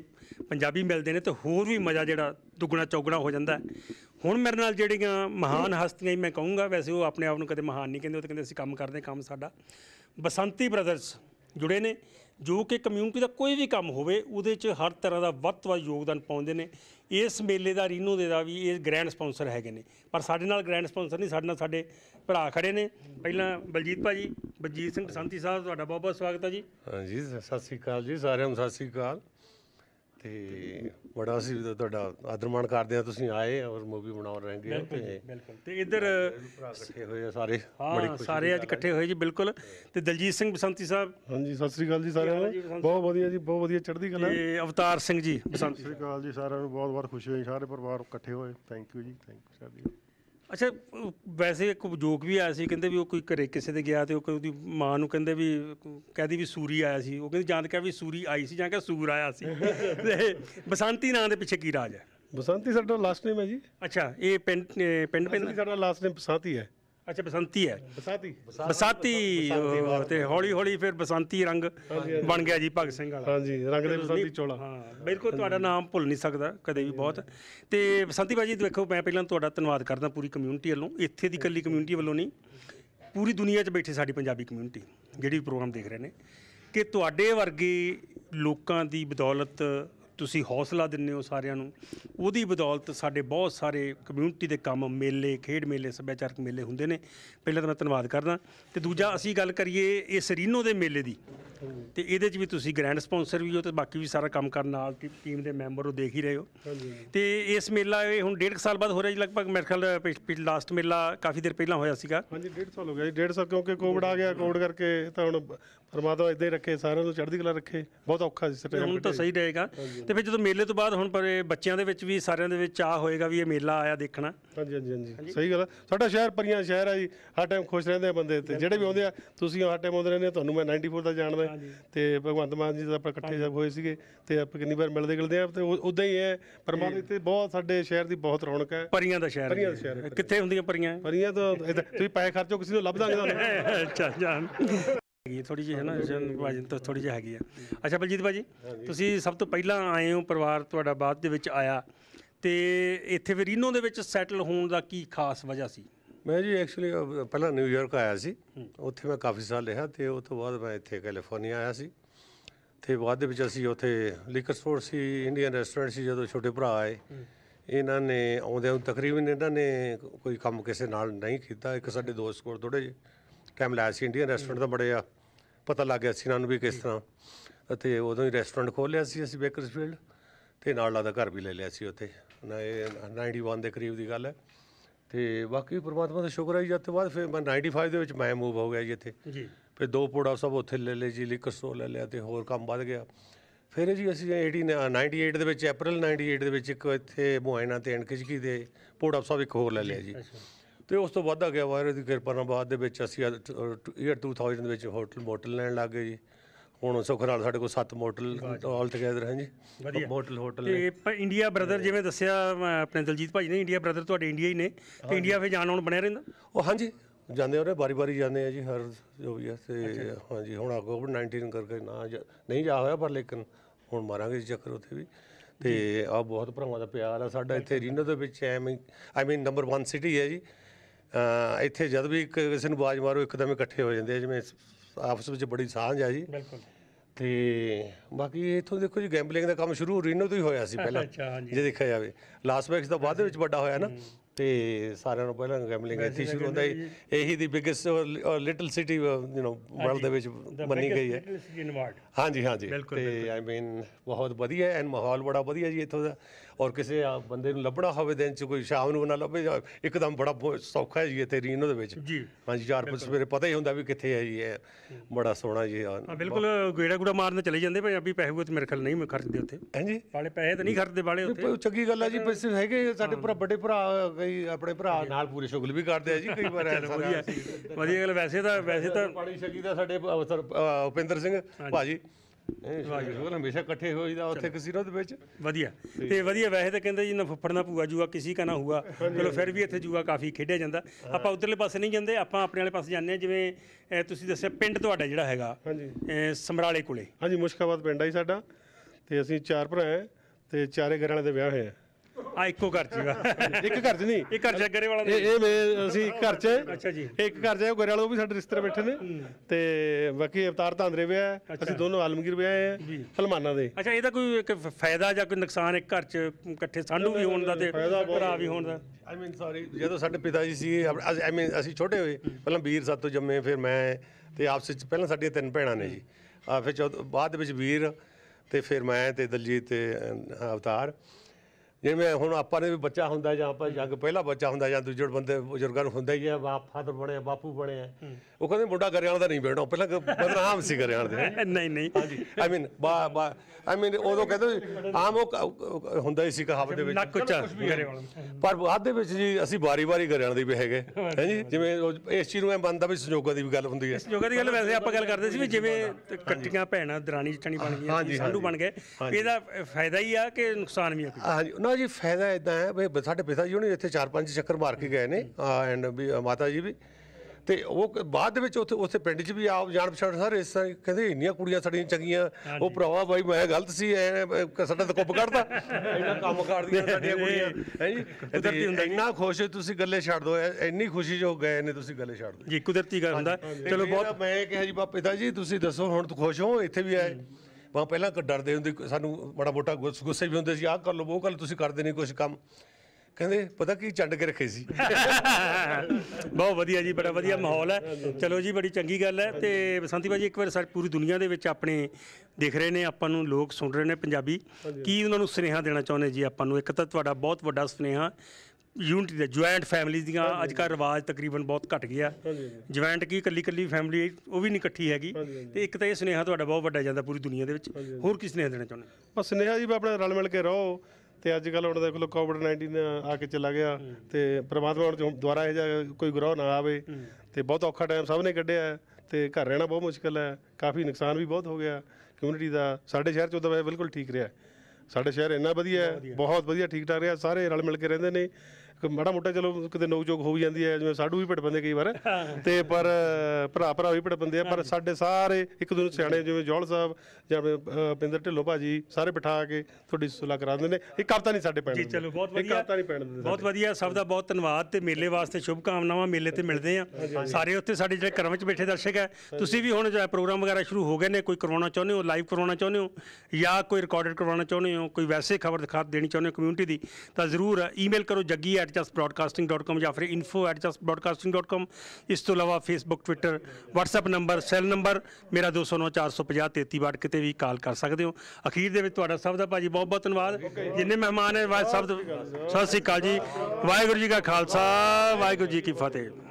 ਪੰਜਾਬੀ ਮਿਲਦੇ ਨੇ ਤੇ ਹੋਰ ਵੀ ਮਜ਼ਾ ਜਿਹੜਾ ਦੁੱਗਣਾ ਚੌਗਣਾ ਹੋ ਜਾਂਦਾ ਹੁਣ ਮੇਰੇ ਨਾਲ ਜਿਹੜੀਆਂ ਮਹਾਨ ਹਸਤੀਆਂ ਮੈਂ ਕਹੂੰਗਾ ਵੈਸੇ ਉਹ ਆਪਣੇ ਆਪ ਨੂੰ ਕਦੇ ਮਹਾਨ ਨਹੀਂ ਕਹਿੰਦੇ ਉਹ ਤਾਂ ਕਹਿੰਦੇ ਅਸੀਂ ਕੰਮ ਕਰਦੇ ਕੰਮ ਸਾਡਾ ਬਸੰਤੀ ਬ੍ਰਦਰਸ ਜੁੜੇ ਨੇ ਜੋ ਕਿ ਕਮਿਊਨਿਟੀ ਦਾ ਕੋਈ ਵੀ ਕੰਮ ਹੋਵੇ ਉਹਦੇ 'ਚ ਹਰ ਤਰ੍ਹਾਂ ਦਾ ਵੱਧ ਤੋਂ ਵੱਧ ਯੋਗਦਾਨ ਪਾਉਂਦੇ ਨੇ ਇਸ ਮੇਲੇ ਦਾ ਰੀਨੋ ਦੇ ਦਾ ਵੀ ਇਹ ਗ੍ਰੈਂਡ ਸਪਾਂਸਰ ਹੈਗੇ ਨੇ ਪਰ ਸਾਡੇ ਨਾਲ ਗ੍ਰੈਂਡ ਸਪਾਂਸਰ ਨਹੀਂ ਸਾਡੇ ਨਾਲ ਸਾਡੇ ਭਰਾ ਖੜੇ ਨੇ ਪਹਿਲਾਂ ਬਲਜੀਤ ਭਾਜੀ ਬਲਜੀਤ ਸਿੰਘ ਬਸੰਤੀ ਸਾਹਿਬ ਤੁਹਾਡਾ ਬਹੁਤ ਬਹੁਤ ਸਵਾਗਤ ਹੈ ਜੀ ਹਾਂਜੀ ਸਤਿ ਸ੍ਰੀ ਅਕਾਲ ਜੀ ਸਾਰਿਆਂ ਨੂੰ ਸਤਿ ਸ੍ਰੀ ਅਕਾਲ ਤੇ ਬੜਾ ਸੀ ਤੁਹਾਡਾ ਆਦਰਮਾਨ ਕਰਦੇ ਆ ਤੁਸੀਂ ਆਏ ਔਰ ਮੂਵੀ ਬਣਾਉਣ ਰਹੇਗੇ ਬਿਲਕੁਲ ਜੀ, ਬਿਲਕੁਲ ਤੇ ਇੱਧਰ ਇਕੱਠੇ ਹੋਏ ਆ ਸਾਰੇ ਬੜੀ ਹਾਂ ਖੁਸ਼ੀ ਸਾਰੇ ਅੱਜ ਇਕੱਠੇ ਹੋਏ ਜੀ ਬਿਲਕੁਲ ਤੇ ਦਲਜੀਤ ਸਿੰਘ ਬਸੰਤੀ ਸਾਹਿਬ ਹਾਂਜੀ ਸਤਿ ਸ੍ਰੀ ਅਕਾਲ ਜੀ ਸਾਰਿਆਂ ਨੂੰ ਬਹੁਤ ਵਧੀਆ ਜੀ ਬਹੁਤ ਵਧੀਆ ਚੜ੍ਹਦੀ ਕਲਾ ਇਹ ਤੇ ਅਵਤਾਰ ਸਿੰਘ ਜੀ ਬਸੰਤੀ ਸ੍ਰੀ ਅਕਾਲ ਜੀ ਸਾਰਿਆਂ ਨੂੰ ਬਹੁਤ ਬਹੁਤ ਖੁਸ਼ੀ ਹੋਈ ਸਾਰੇ ਪਰਿਵਾਰ ਇਕੱਠੇ ਹੋਏ ਥੈਂਕ ਯੂ ਜੀ ਥੈਂਕ ਯੂ ਸਾਰਿਆਂ ਨੂੰ ਅੱਛਾ ਵੈਸੇ ਇੱਕ ਜੋਕ ਵੀ ਆਇਆ ਸੀ ਕਹਿੰਦੇ ਵੀ ਉਹ ਕੋਈ ਘਰੇ ਕਿਸੇ ਦੇ ਗਿਆ ਤੇ ਉਹ ਉਹਦੀ ਮਾਂ ਨੂੰ ਕਹਿੰਦੇ ਵੀ ਕਹਦੀ ਵੀ ਸੂਰੀ ਆਇਆ ਸੀ ਉਹ ਕਹਿੰਦੀ ਜਾਂ ਤਾਂ ਵੀ ਸੂਰੀ ਆਈ ਸੀ ਜਾਂ ਕਿ ਸੂਰ ਆਇਆ ਸੀ ਤੇ ਬਸੰਤੀ ਨਾਂ ਦੇ ਪਿੱਛੇ ਕੀ ਰਾਜ ਹੈ ਬਸੰਤੀ ਸਾਡਾ ਲਾਸਟ ਨੇਮ ਹੈ ਜੀ ਅੱਛਾ ਇਹ ਪਿੰਡ ਪਿੰਡ ਪਿੰਡ ਸਾਡਾ ਲਾਸਟ ਨੇਮ ਬਸੰਤੀ ਹੈ ਅੱਛਾ ਬਸੰਤੀ ਹੈ ਬਸਾਤੀ ਬਸਾਤੀ ਤੇ ਹੌਲੀ ਹੌਲੀ ਫਿਰ ਬਸੰਤੀ ਰੰਗ ਬਣ ਗਿਆ ਜੀ ਭਗਤ ਸਿੰਘ ਵਾਲਾ ਹਾਂਜੀ ਰੰਗ ਦੇ ਬਸਾਤੀ ਚੋਲਾ ਹਾਂ ਬਿਲਕੁਲ ਤੁਹਾਡਾ ਨਾਮ ਭੁੱਲ ਨਹੀਂ ਸਕਦਾ ਕਦੇ ਵੀ ਬਹੁਤ ਤੇ ਬਸੰਤੀ ਬਾਜੀ ਦੇਖੋ ਮੈਂ ਪਹਿਲਾਂ ਤੁਹਾਡਾ ਧੰਨਵਾਦ ਕਰਦਾ ਪੂਰੀ ਕਮਿਊਨਿਟੀ ਵੱਲੋਂ ਇੱਥੇ ਦੀ ਇਕੱਲੀ ਕਮਿਊਨਿਟੀ ਵੱਲੋਂ ਨਹੀਂ ਪੂਰੀ ਦੁਨੀਆ 'ਚ ਬੈਠੇ ਸਾਡੀ ਪੰਜਾਬੀ ਕਮਿਊਨਿਟੀ ਜਿਹੜੀ ਪ੍ਰੋਗਰਾਮ ਦੇਖ ਰਹੇ ਨੇ ਕਿ ਤੁਹਾਡੇ ਵਰਗੇ ਲੋਕਾਂ ਦੀ ਬਦੌਲਤ ਤੁਸੀਂ ਹੌਸਲਾ ਦਿੰਨੇ ਹੋ ਸਾਰਿਆਂ ਨੂੰ ਉਹਦੀ ਬਦੌਲਤ ਸਾਡੇ ਬਹੁਤ ਸਾਰੇ ਕਮਿਊਨਿਟੀ ਦੇ ਕੰਮ ਮੇਲੇ ਖੇਡ ਮੇਲੇ ਸੱਭਿਆਚਾਰਕ ਮੇਲੇ ਹੁੰਦੇ ਨੇ ਪਹਿਲਾਂ ਤਾਂ ਮੈਂ ਧੰਨਵਾਦ ਕਰਦਾ ਤੇ ਦੂਜਾ ਅਸੀਂ ਗੱਲ ਕਰੀਏ ਇਹ ਸਰੀਨੋ ਦੇ ਮੇਲੇ ਦੀ ਤੇ ਇਹਦੇ 'ਚ ਵੀ ਤੁਸੀਂ ਗ੍ਰੈਂਡ ਸਪਾਂਸਰ ਵੀ ਹੋ ਤੇ ਬਾਕੀ ਵੀ ਸਾਰਾ ਕੰਮ ਕਰਨ ਨਾਲ ਟੀਮ ਦੇ ਮੈਂਬਰ ਉਹ ਦੇਖ ਹੀ ਰਹੇ ਹੋ ਤੇ ਇਸ ਮੇਲਾ ਇਹ ਹੁਣ 1.5 ਸਾਲ ਬਾਅਦ ਹੋ ਰਿਹਾ ਜੀ ਲਗਭਗ ਮੇਰੇ ਖਿਆਲ ਪਿਛਲੇ ਲਾਸਟ ਮੇਲਾ ਕਾਫੀ ਦਿਨ ਪਹਿਲਾਂ ਹੋਇਆ ਸੀਗਾ ਹਾਂਜੀ 1.5 ਸਾਲ ਹੋ ਗਿਆ ਜੀ 1.5 ਸਾਲ ਕਿਉਂਕਿ ਕੋਵਿਡ ਆ ਗਿਆ ਕੋਵਿਡ ਕਰਕੇ ਤਾਂ ਹੁਣ ਪਰਮਾਤਮਾ ਇਦਾਂ ਹੀ ਰੱਖੇ ਸਾਰਿਆਂ ਨੂੰ ਚੜ੍ਹਦੀ ਕਲਾ ਰੱਖੇ ਬਹੁਤ ਔਖਾ ਸੀ ਸਟੇਜ ਹੁਣ ਤਾਂ ਸਹੀ ਰਹੇਗਾ ਤੇ ਫਿਰ ਜਦੋਂ ਮੇਲੇ ਤੋਂ ਬਾਅਦ ਹੁਣ ਪਰ ਇਹ ਬੱਚਿਆਂ ਦੇ ਵਿੱਚ ਵੀ ਸਾਰਿਆਂ ਦੇ ਵਿੱਚ ਚਾਹ ਹੋਏਗਾ ਵੀ ਇਹ ਮੇਲਾ ਆਇਆ ਦੇਖਣਾ ਹਾਂਜੀ ਹਾਂਜੀ ਹਾਂਜੀ ਸਹੀ ਗੱਲ ਸਾਡਾ ਸ਼ਹਿਰ ਪਰੀਆਂ ਸ਼ਹਿਰ ਆ ਜੀ ਹਰ ਟਾਈਮ ਖੁਸ਼ ਰਹਿੰਦੇ ਆ ਬੰਦੇ ਤੇ ਜਿਹੜੇ ਵੀ ਆਉਂਦੇ ਆ ਤੁਸੀਂ ਹਰ ਟਾਈਮ ਆਉਂਦੇ ਰਹਿੰਦੇ ਤੁਹਾਨੂੰ ਮੈਂ 94 ਦਾ ਜਾਣਦਾ ਤੇ ਭਗਵੰਤ ਮਾਨ ਜੀ ਦਾ ਆਪਾਂ ਇਕੱਠੇ ਜਦ ਹੋਏ ਸੀਗੇ ਤੇ ਆਪਾਂ ਕਿੰਨੀ ਵਾਰ ਮਿਲਦੇ ਗਿਲਦੇ ਆ ਤੇ ਉਦਾਂ ਹੀ ਹੈ ਪਰਮਾਤਮਾ ਤੇ ਬਹੁਤ ਸਾਡੇ ਸ਼ਹਿਰ ਦੀ ਬਹੁਤ ਰੌਣਕ ਹੈ ਪਰੀਆਂ ਦਾ ਸ਼ਹਿਰ ਪਰੀਆਂ ਦਾ ਸ਼ਹਿਰ ਕਿੱਥੇ ਹੁੰਦੀਆਂ ਪਰੀਆਂ ਪਰੀਆਂ ਤਾਂ ਤੁਸੀਂ ਪੈਸੇ ਖਰਚੋ ਕਿਸੇ ਨੂੰ ਲੱਭ ਦਾਂਗੇ ਤੁਹਾਨੂੰ ਅੱਛਾ ਜਾਨ ਹੈਗੀ ਥੋੜੀ ਜਿਹੀ ਹੈ ਨਾ ਭਾਜਨ ਤੋਂ ਥੋੜੀ ਜਿਹੀ ਹੈਗੀ ਆ ਅੱਛਾ ਬਲਜੀਤ ਭਾਜੀ ਤੁਸੀਂ ਸਭ ਤੋਂ ਪਹਿਲਾਂ ਆਏ ਹੋ ਪਰਿਵਾਰ ਤੁਹਾਡਾ ਬਾਅਦ ਦੇ ਵਿੱਚ ਆਇਆ ਤੇ ਇੱਥੇ ਫਿਰ ਰੀਨੋ ਦੇ ਵਿੱਚ ਸੈਟਲ ਹੋਣ ਦਾ ਕੀ ਖਾਸ ਵਜ੍ਹਾ ਸੀ ਮੈਂ ਜੀ ਐਕਚੁਅਲੀ ਪਹਿਲਾਂ ਨਿਊਯਾਰਕ ਆਇਆ ਸੀ ਉੱਥੇ ਮੈਂ ਕਾਫੀ ਸਾਲ ਰਿਹਾ ਤੇ ਉਸ ਤੋਂ ਬਾਅਦ ਮੈਂ ਇੱਥੇ ਕੈਲੀਫੋਰਨੀਆ ਆਇਆ ਸੀ ਤੇ ਬਾਅਦ ਦੇ ਵਿੱਚ ਅਸੀਂ ਉੱਥੇ ਲਿਕਰ ਸਟੋਰ ਸੀ ਇੰਡੀਅਨ ਰੈਸਟੋਰੈਂਟ ਸੀ ਜਦੋਂ ਛੋਟੇ ਭਰਾ ਆਏ ਇਹਨਾਂ ਨੇ ਆਉਂਦੇ ਤਕਰੀਬਨ ਇਹਨਾਂ ਨੇ ਕੋਈ ਕੰਮ ਕਿਸੇ ਨਾਲ ਨਹੀਂ ਕੀਤਾ ਇੱਕ ਸਾਡੇ ਦੋਸਤ ਕੋਲ ਥੋੜੇ ਜਿਹੇ ਟਾਈਮ ਲਾਇਆ ਸੀ ਇੰਡੀਅਨ ਰੈਸਟੋਰੈਂਟ ਦਾ ਬੜਿਆ ਪਤਾ ਲੱਗ ਗਿਆ ਸੀ ਇਹਨਾਂ ਨੂੰ ਵੀ ਕਿਸ ਤਰ੍ਹਾਂ ਅਤੇ ਉਦੋਂ ਹੀ ਰੈਸਟੋਰੈਂਟ ਖੋਲ ਲਿਆ ਸੀ ਅਸੀਂ ਬੇਕਰਸਫੀਲਡ ਤੇ ਨਾਲ ਲਾ ਦਾ ਘਰ ਵੀ ਲੈ ਲਿਆ ਸੀ ਉੱਥੇ ਨਾ ਇਹ 91 ਦੇ ਕਰੀਬ ਦੀ ਗੱਲ ਹੈ ਤੇ ਬਾਕੀ ਪ੍ਰਮਾਤਮਾ ਦਾ ਸ਼ੁਕਰ ਹੈ ਜੀ ਜਦ ਤੋਂ ਬਾਅਦ ਫਿਰ ਮੈਂ 95 ਦੇ ਵਿੱਚ ਮੈਂ ਮੂਵ ਹੋ ਗਿਆ ਜੀ ਇੱਥੇ ਜੀ ਫਿਰ ਦੋ ਪੋੜਾ ਸਭ ਉੱਥੇ ਲੈ ਲਏ ਜੀ ਲਿਕਰ ਸਟੋਰ ਲੈ ਲਿਆ ਤੇ ਹੋਰ ਕੰਮ ਵੱਧ ਗਿਆ ਫਿਰ ਜੀ ਅਸੀਂ 18 98 ਦੇ ਵਿੱਚ ਅਪ੍ਰੈਲ 98 ਦੇ ਵਿੱਚ ਇੱਕ ਇੱਥੇ ਮੋਇਨਾ ਤੇ ਅਣਕਿਚਕੀ ਦੇ ਪੋੜਾ ਸਭ ਇੱਕ ਹੋਰ ਲੈ ਲਿਆ ਜੀ ਅੱਛਾ ਤੇ ਉਸ ਤੋਂ ਵੱਧਦਾ ਗਿਆ ਵਾਇਰਸ ਦੀ ਕਿਰਪਾ ਨਾਲ ਬਾਅਦ ਦੇ ਵਿੱਚ ਅਸੀਂ ਇਅਰ 2000 ਦੇ ਵਿੱਚ ਹੋਟਲ ਮੋਟਲ ਲੈਣ ਲੱਗ ਗਏ ਜੀ ਹੁਣ ਸੁਖ ਨਾਲ ਸਾਡੇ ਕੋਲ ਸੱਤ ਮੋਟਲ ਆਲ ਟੁਗੇਦਰ ਹੈ ਜੀ ਮੋਟਲ ਹੋਟਲ ਨੇ ਤੇ ਇੰਡੀਆ ਬ੍ਰਦਰ ਜਿਵੇਂ ਦੱਸਿਆ ਆਪਣੇ ਦਲਜੀਤ ਭਾਜੀ ਨੇ ਇੰਡੀਆ ਬ੍ਰਦਰ ਤੁਹਾਡੇ ਇੰਡੀਆ ਹੀ ਨੇ ਤੇ ਇੰਡੀਆ ਫੇ ਜਾਣ ਆਉਣ ਬਣਿਆ ਰਹਿੰਦਾ ਉਹ ਹਾਂਜੀ ਜਾਂਦੇ ਉਹਨੇ ਬਾਰੀ-ਬਾਰੀ ਜਾਂਦੇ ਆ ਜੀ ਹਰ ਜੋ ਵੀ ਆ ਤੇ ਹਾਂਜੀ ਹੁਣ ਆ ਕੋਵਿਡ 19 ਕਰਕੇ ਨਾ ਨਹੀਂ ਜਾ ਹੋਇਆ ਪਰ ਲੇਕਿਨ ਹੁਣ ਮਾਰਾਂਗੇ ਚੱਕਰ ਉੱਥੇ ਵੀ ਤੇ ਆ ਬਹੁਤ ਭਰਾਵਾਂ ਦਾ ਪਿਆਰ ਆ ਸਾਡਾ ਇੱਥੇ ਰੀਨੋ ਦੇ ਵਿੱਚ ਐਵੇਂ ਆਈ ਮੀਨ ਨੰਬਰ 1 ਸਿਟੀ ਹੈ ਜੀ ਇੱਥੇ ਜਦ ਵੀ ਕਿਸੇ ਨੂੰ ਬਾਜ ਮਾਰੋ ਇੱਕਦਮ ਇਕੱਠੇ ਹੋ ਜਾਂਦੇ ਆ ਜਿਵੇਂ ਆਪਸ ਵਿੱਚ ਬੜੀ ਸਾਂਝ ਆ ਜੀ ਬਿਲਕੁਲ ਤੇ ਬਾਕੀ ਇੱਥੋਂ ਦੇਖੋ ਜੀ ਗੈਂਬਲਿੰਗ ਦਾ ਕੰਮ ਸ਼ੁਰੂ ਰੀਨੋ ਤੋਂ ਹੀ ਹੋਇਆ ਸੀ ਪਹਿਲਾਂ ਜੇ ਦੇਖਿਆ ਜਾਵੇ ਲਾਸ ਵੇਗਸ ਦਾ ਬਾਅਦ ਵਿੱਚ ਵੱਡਾ ਹੋਇਆ ਨਾ ਤੇ ਸਾਰਿਆਂ ਨੂੰ ਪਹਿਲਾਂ ਗੈਂਬਲਿੰਗ ਇੱਥੇ ਸ਼ੁਰੂ ਹੁੰਦਾ ਹੀ ਇਹੀ the biggest little city you know world ਦੇ ਵਿੱਚ ਮੰਨੀ ਗਈ ਹੈ ਹਾਂਜੀ ਹਾਂਜੀ ਤੇ ਆਈ ਮੀਨ ਬਹੁਤ ਵਧੀਆ ਐਂਡ ਮਾਹੌਲ ਬੜਾ ਵਧੀਆ ਜੀ ਇੱਥੋਂ ਦਾ ਔਰ ਕਿਸੇ ਆ ਬੰਦੇ ਨੂੰ ਲੱਭਣਾ ਹੋਵੇ ਦਿਨ ਚ ਕੋਈ ਸ਼ਾਮ ਨੂੰ ਨਾ ਲੱਭੇ ਜਾ- ਇੱਕਦਮ ਬੜਾ ਸੌਖਾ ਜੀ ਇੱਥੇ ਰੀਨੋ ਦੇ ਵਿੱਚ ਜੀ। ਹਾਂਜੀ ਚਾਰ ਪੰਜ ਸਵੇਰੇ ਪਤਾ ਹੀ ਹੁੰਦਾ ਵੀ ਕਿੱਥੇ ਹੈ ਜੀ ਬੜਾ ਸੋਹਣਾ ਜੀ ਆ ਹਾਂ ਬਿਲਕੁਲ ਗੇੜਾ ਗੁੜਾ ਮਾਰਨ ਚਲੇ ਜਾਂਦੇ ਅੱਭੀ ਪੈਸੇ ਉਹ ਤੇ ਮੇਰੇ ਖਲ ਨਹੀਂ ਮੈਂ ਖਰਚਦੇ ਉੱਥੇ ਹਾਂਜੀ ਵਾਲੇ ਪੈਸੇ ਤਾਂ ਨਹੀਂ ਖਰਚਦੇ ਵਾਲੇ ਉੱਥੇ ਚੰਗੀ ਗੱਲ ਆ ਜੀ ਪੈਸੇ ਹੈਗੇ ਸਾਡੇ ਭਰਾ ਵੱਡੇ ਭਰਾ ਕਈ ਆਪਣੇ ਭਰਾ ਨਾਲ ਪੂਰੇ ਸ਼ੁਗਲ ਵੀ ਕਰਦੇ ਆ ਜੀ ਕਈ ਵਾਰ ਵਧੀਆ ਵਧੀਆ ਗੱਲ ਵੈਸੇ ਤਾਂ ਵੈਸੇ ਤਾਂ ਪਾਣੀ ਸ਼ਗੀ ਦਾ ਸਾਡੇ ਉਪਿੰਦਰ ਸਿੰਘ ਭਾਜੀ ਵਾਹਿਗੁਰੂ ਹਮੇਸ਼ਾ ਇਕੱਠੇ ਹੋ ਜਾਂਦਾ ਉੱਥੇ ਕਸੀਰੋ ਦੇ ਵਿੱਚ ਵਧੀਆ ਤੇ ਵਧੀਆ ਵੈਸੇ ਤਾਂ ਕਹਿੰਦੇ ਜੀ ਨਾ ਫੁੱਫੜ ਨਾ ਪੂਆ ਜੂਆ ਕਿਸੇ ਕਾ ਨਾ ਹੁਆ ਚਲੋ ਫਿਰ ਵੀ ਇੱਥੇ ਜੂਆ ਕਾਫੀ ਖੇਡਿਆ ਜਾਂਦਾ ਆਪਾਂ ਉਧਰਲੇ ਪਾਸੇ ਨਹੀਂ ਜਾਂਦੇ ਆਪਾਂ ਆਪਣੇ ਵਾਲੇ ਪਾਸੇ ਜਾਂਦੇ ਆ ਜਿਵੇਂ ਤੁਸੀਂ ਦੱਸਿਆ ਪਿੰਡ ਤੁਹਾਡਾ ਜਿਹੜਾ ਹੈਗਾ ਹਾਂਜੀ ਸਮਰਾਲੇ ਕੋਲੇ ਹਾਂਜੀ ਮੁਸ਼ਕਾਬਾਦ ਪਿੰਡ ਆ ਜੀ ਸਾਡਾ ਤੇ ਅਸੀਂ ਚਾਰ ਭਰਾ ਤੇ ਚਾਰੇ ਘਰਾਂ ਦੇ ਵਿਆਹ ਹੋਏ ਆ ਆ ਇੱਕੋ ਘਰ ਚੀਗਾ ਇੱਕ ਘਰ ਜੀ ਨਹੀਂ ਇਹ ਘਰ ਚ ਗਰੇ ਵਾਲਾ ਇਹ ਇਹ ਮੈਂ ਅਸੀਂ ਘਰ ਚ ਅੱਛਾ ਜੀ ਇੱਕ ਘਰ ਚ ਗਰੇ ਵਾਲਾ ਉਹ ਵੀ ਸਾਡੇ ਰਿਸ਼ਤੇ ਬੈਠੇ ਨੇ ਤੇ ਬਾਕੀ ਅਵਤਾਰ ਧਾਂਦਰੇ ਵੀ ਆ ਅਸੀਂ ਦੋਨੋਂ ਆਲਮਗੀਰ ਵੀ ਆਏ ਆ ਸਲਮਾਨਾ ਦੇ ਅੱਛਾ ਇਹਦਾ ਕੋਈ ਇੱਕ ਫਾਇਦਾ ਜਾਂ ਕੋਈ ਨੁਕਸਾਨ ਇੱਕ ਘਰ ਚ ਇਕੱਠੇ ਸਾਨੂੰ ਵੀ ਹੋਣ ਦਾ ਤੇ ਭਰਾ ਵੀ ਹੋਣ ਦਾ ਆਈ ਮੀਨ ਸੌਰੀ ਜਦੋਂ ਸਾਡੇ ਪਿਤਾ ਜੀ ਸੀ ਆਈ ਮੀਨ ਅਸੀਂ ਛੋਟੇ ਹੋਏ ਪਹਿਲਾਂ ਵੀਰ ਸਾਥ ਤੋਂ ਜੰਮੇ ਫਿਰ ਮੈਂ ਤੇ ਆਪਸ ਵਿੱਚ ਪਹਿਲਾਂ ਸਾਡੀਆਂ ਤਿੰਨ ਭੈਣਾਂ ਨੇ ਜੀ ਆ ਫਿਰ ਬਾਅਦ ਵਿੱਚ ਵੀਰ ਤੇ ਫਿਰ ਮੈਂ ਤੇ ਦਲਜੀਤ ਤੇ ਅਵਤਾਰ ਜਿਵੇਂ ਹੁਣ ਆਪਾਂ ਨੇ ਵੀ ਬੱਚਾ ਹੁੰਦਾ ਜਾਂ ਆਪਾਂ ਜੰਗ ਪਹਿਲਾ ਬੱਚਾ ਹੁੰਦਾ ਜਾਂ ਦੂਜੇ ਬੰਦੇ ਬਜ਼ੁਰਗਾਂ ਨੂੰ ਹੁੰਦਾ ਹੀ ਹੈ ਬਾਪ ਫਾਦਰ ਬਣੇ ਆ ਬਾਪੂ ਬਣੇ ਆ ਉਹ ਕਹਿੰਦੇ ਮੁੰਡਾ ਕਰਿਆਣ ਦਾ ਨਹੀਂ ਬੇਟਾ ਪਹਿਲਾਂ ਬਦਨਾਮ ਸੀ ਕਰਿਆਣ ਦੇ ਨਹੀਂ ਨਹੀਂ ਹਾਂਜੀ ਆਈ ਮੀਨ ਬਾ ਬਾ ਆਈ ਮੀਨ ਉਦੋਂ ਕਹਿੰਦੇ ਆਮ ਉਹ ਹੁੰਦਾ ਹੀ ਸੀ ਕਹਾਵਤ ਦੇ ਵਿੱਚ ਨੱਕ ਉੱਚਾ ਪਰ ਬਾਅਦ ਦੇ ਵਿੱਚ ਜੀ ਅਸੀਂ ਵਾਰੀ-ਵਾਰੀ ਕਰਿਆਣ ਦੇ ਵੀ ਹੈਗੇ ਹੈ ਜੀ ਜਿਵੇਂ ਇਸ ਚੀਜ਼ ਨੂੰ ਮੈਂ ਬੰਦਾ ਵੀ ਸੰਯੋਗਾਂ ਦੀ ਵੀ ਗੱਲ ਹੁੰਦੀ ਹੈ ਸੰਯੋਗਾਂ ਦੀ ਗੱਲ ਵੈਸੇ ਆਪਾਂ ਗੱਲ ਕਰਦੇ ਸੀ ਵੀ ਜਿਵੇਂ ਕੱਟੀਆਂ ਭੈਣਾਂ ਦਰਾਣੀ ਜਠਾਣੀ ਬਣ ਗਈਆਂ ਸਾਡੂ ਬਣ ਗਏ ਇਹਦਾ ਫਾਇਦਾ ਹੀ ਆ ਕਿ ਨੁਕਸਾਨ ਵੀ ਆ ਹਾਂਜੀ ਉਹਦਾ ਜੀ ਫਾਇਦਾ ਇਦਾਂ ਹੈ ਵੀ ਸਾਡੇ ਪਿਤਾ ਜੀ ਉਹਨੇ ਇੱਥੇ ਚਾਰ ਪੰਜ ਚੱਕਰ ਮਾਰ ਕੇ ਗਏ ਨੇ ਐਂਡ ਵੀ ਮਾਤਾ ਜੀ ਵੀ ਤੇ ਉਹ ਬਾਅਦ ਦੇ ਵਿੱਚ ਉੱਥੇ ਉਸੇ ਪਿੰਡ 'ਚ ਵੀ ਆਪ ਜਾਣ ਪਛਾਣ ਸਰ ਇਸ ਤਰ੍ਹਾਂ ਕਹਿੰਦੇ ਇੰਨੀਆਂ ਕੁੜੀਆਂ ਸਾਡੀਆਂ ਚੰਗੀਆਂ ਉਹ ਭਰਾਵਾ ਬਾਈ ਮੈਂ ਗਲਤ ਸੀ ਐ ਸਾਡਾ ਤਾਂ ਕੁੱਪ ਕੱਢਦਾ ਇੰਨਾ ਕੰਮ ਕਰਦੀਆਂ ਸਾਡੀਆਂ ਕੁੜੀਆਂ ਹੈ ਜੀ ਕੁਦਰਤੀ ਹੁੰਦਾ ਇੰਨਾ ਖੁਸ਼ ਤੁਸੀਂ ਗੱਲੇ ਛੱਡ ਦੋ ਇੰਨੀ ਖੁਸ਼ੀ ਜੋ ਗਏ ਨੇ ਤੁਸੀਂ ਗੱਲੇ ਛੱਡ ਦੋ ਜੀ ਕੁਦਰਤੀ ਗੱਲ ਹੁੰਦਾ ਚਲੋ ਬਹੁਤ ਮੈਂ ਕਿਹਾ ਜੀ ਬਾਪੇ ਦਾ ਜੀ ਤੁਸੀਂ ਦੱਸੋ ਹੁਣ ਤੂੰ ਖੁਸ਼ ਹੋ ਇੱਥੇ ਵੀ ਆਏ ਵਾਂ ਪਹਿਲਾਂ ਕਿ ਡਰਦੇ ਹੁੰਦੇ ਸਾਨੂੰ ਬੜਾ ਮੋਟਾ ਗੁੱਸੇ ਵੀ ਹੁੰਦੇ ਸੀ ਆਹ ਕਰ ਲਓ ਉਹ ਕਰ ਤੁਸੀਂ ਕਰਦੇ ਨਹੀਂ ਕੁਝ ਕੰਮ ਕਹਿੰਦੇ ਪਤਾ ਕੀ ਚੰਡ ਕੇ ਰੱਖੇ ਸੀ ਬਹੁਤ ਵਧੀਆ ਜੀ ਬੜਾ ਵਧੀਆ ਮਾਹੌਲ ਹੈ ਚਲੋ ਜੀ ਬੜੀ ਚੰਗੀ ਗੱਲ ਹੈ ਤੇ ਬਸੰਤੀ ਬਾਜੀ ਇੱਕ ਵਾਰ ਸਾਰੀ ਪੂਰੀ ਦੁਨੀਆ ਦੇ ਵਿੱਚ ਆਪਣੇ ਦੇਖ ਰਹੇ ਨੇ ਆਪਾਂ ਨੂੰ ਲੋਕ ਸੁਣ ਰਹੇ ਨੇ ਪੰਜਾਬੀ ਕੀ ਉਹਨਾਂ ਨੂੰ ਸੁਨੇਹਾ ਦੇਣਾ ਚਾਹੁੰਦੇ ਜੀ ਆਪਾਂ ਨੂੰ ਇੱਕ ਤਾਂ ਤੁਹਾਡਾ ਬਹੁਤ ਵੱਡਾ ਸੁਨੇਹਾ ਯੂਨਿਟੀ ਦੇ ਜੁਆਇੰਟ ਫੈਮਿਲੀਜ਼ ਦੀਆਂ ਅੱਜ ਕੱਲ੍ਹ ਰਿਵਾਜ ਤਕਰੀਬਨ ਬਹੁਤ ਘਟ ਗਿਆ ਜੁਆਇੰਟ ਕੀ ਇਕੱਲੀ ਇਕੱਲੀ ਫੈਮਿਲੀ ਉਹ ਵੀ ਨਹੀਂ ਇਕੱਠੀ ਹੈਗੀ ਤੇ ਇੱਕ ਤਾਂ ਇਹ ਸੁਨੇਹਾ ਤੁਹਾਡਾ ਬਹੁਤ ਵੱਡਾ ਜਾਂਦਾ ਪੂਰੀ ਦੁਨੀਆ ਦੇ ਵਿੱਚ ਹੋਰ ਕੀ ਸੁਨੇਹਾ ਦੇਣਾ ਚਾਹੁੰਦੇ ਬਸ ਸੁਨੇਹਾ ਜੀ ਆਪਣਾ ਰਲ ਮਿਲ ਕੇ ਰਹੋ ਤੇ ਅੱਜ ਕੱਲ ਹੁਣ ਦੇਖ ਲਓ ਕੋਵਿਡ 19 ਆ ਕੇ ਚਲਾ ਗਿਆ ਤੇ ਪ੍ਰਮਾਤਮਾ ਹੁਣ ਦੁਆਰਾ ਇਹ ਕੋਈ ਗਰੋਹ ਨਾ ਆਵੇ ਤੇ ਬਹੁਤ ਔਖਾ ਟਾਈਮ ਸਭ ਨੇ ਕੱਢਿਆ ਤੇ ਘਰ ਰਹਿਣਾ ਬਹੁਤ ਮੁਸ਼ਕਲ ਹੈ ਕਾਫੀ ਨੁਕਸਾਨ ਵੀ ਬਹੁਤ ਹੋ ਗਿਆ ਕਮਿਊਨਿਟੀ ਦਾ ਸਾਡੇ ਸ਼ਹਿਰ ਚ ਉਹਦਾ ਬਿਲਕੁਲ ਠੀਕ ਰਿਹਾ ਸਾਡੇ ਸ਼ਹਿਰ ਇੰਨਾ ਵਧੀਆ ਹੈ ਬਹੁਤ ਵਧੀਆ ਠੀਕ ਠਾਕ ਰਿਹਾ ਸਾਰੇ ਰਲ ਮਿਲ ਕੇ ਰਹਿੰਦੇ ਨੇ ਮਾੜਾ ਮੋਟਾ ਚਲੋ ਕਿਤੇ ਨੋਕਝੋਕ ਹੋ ਵੀ ਜਾਂਦੀ ਹੈ ਜਿਵੇਂ ਸਾਡੂ ਵੀ ਭੜ ਪੈਂਦੇ ਕਈ ਵਾਰ ਤੇ ਪਰ ਭਰਾ ਭਰਾ ਵੀ ਭੜ ਪੈਂਦੇ ਆ ਪਰ ਸਾਡੇ ਸਾਰੇ ਇੱਕ ਦੂਜੇ ਸਿਆਣੇ ਜਿਵੇਂ ਜੋਲ ਸਾਹਿਬ ਜਾਂ ਪਿੰਦਰ ਢਿੱਲੋਂ ਭਾਜੀ ਸਾਰੇ ਬਿਠਾ ਕੇ ਤੁਹਾਡੀ ਸੁਲਾ ਕਰਾ ਦਿੰਦੇ ਨੇ ਇਹ ਹਫਤਾ ਨਹੀਂ ਸਾਡੇ ਪੈਣ ਜੀ ਚਲੋ ਬਹੁਤ ਵਧੀਆ ਕਵਤਾ ਨਹੀਂ ਪੈਣ ਦਿੰਦੇ ਬਹੁਤ ਵਧੀਆ ਸਭ ਦਾ ਬਹੁਤ ਧੰਨਵਾਦ ਤੇ ਮੇਲੇ ਵਾਸਤੇ ਸ਼ੁਭ ਕਾਮਨਾਵਾਂ ਮੇਲੇ ਤੇ ਮਿਲਦੇ ਆ ਸਾਰੇ ਉੱਥੇ ਸਾਡੇ ਜਿਹੜੇ ਕਰਮ ਵਿੱਚ ਬੈਠੇ ਦਰਸ਼ਕ ਹੈ ਤੁਸੀਂ ਵੀ ਹੁਣ ਜੋ ਪ੍ਰੋਗਰਾਮ ਵਗੈਰਾ ਸ਼ੁਰੂ ਹੋ ਗਏ ਨੇ ਕੋਈ ਕਰਵਾਉਣਾ ਚਾਹੁੰਦੇ ਹੋ ਲਾਈਵ ਕਰਵਾਉਣਾ ਚਾਹੁੰਦੇ ਹੋ ਜਾਂ ਕੋਈ ਰਿਕਾਰਡਡ ਕਰਵਾਉਣਾ ਚਾਹੁੰਦੇ ਹੋ ਕੋਈ ਵੈਸੇ ਖਬਰ ਦਿਖਾ ਦੇਣੀ ਚਾਹੁੰਦੇ ਹੋ ਕਮਿਊਨਿਟੀ ਦੀ ਤਾਂ ਜ਼ਰੂਰ ਈਮੇਲ ਕਰੋ ਜੱਗੀ@ info@justbroadcasting.com ਜਾਂ ਫਿਰ info@justbroadcasting.com ਇਸ ਤੋਂ ਇਲਾਵਾ Facebook Twitter WhatsApp number cell number ਮੇਰਾ 2094505332 ਬਾਟ ਕਿਤੇ ਵੀ ਕਾਲ ਕਰ ਸਕਦੇ ਹੋ ਅਖੀਰ ਦੇ ਵਿੱਚ ਤੁਹਾਡਾ ਸਭ ਦਾ ਭਾਜੀ ਬਹੁਤ ਬਹੁਤ ਧੰਨਵਾਦ ਜਿੰਨੇ ਮਹਿਮਾਨ ਹੈ ਸਭ ਸਤਿ ਸ੍ਰੀ ਅਕਾਲ ਜੀ ਵਾਹਿਗੁਰੂ ਜੀ ਕਾ ਖਾਲਸਾ ਵਾਹਿਗੁਰੂ ਜੀ ਕੀ ਫਤਿਹ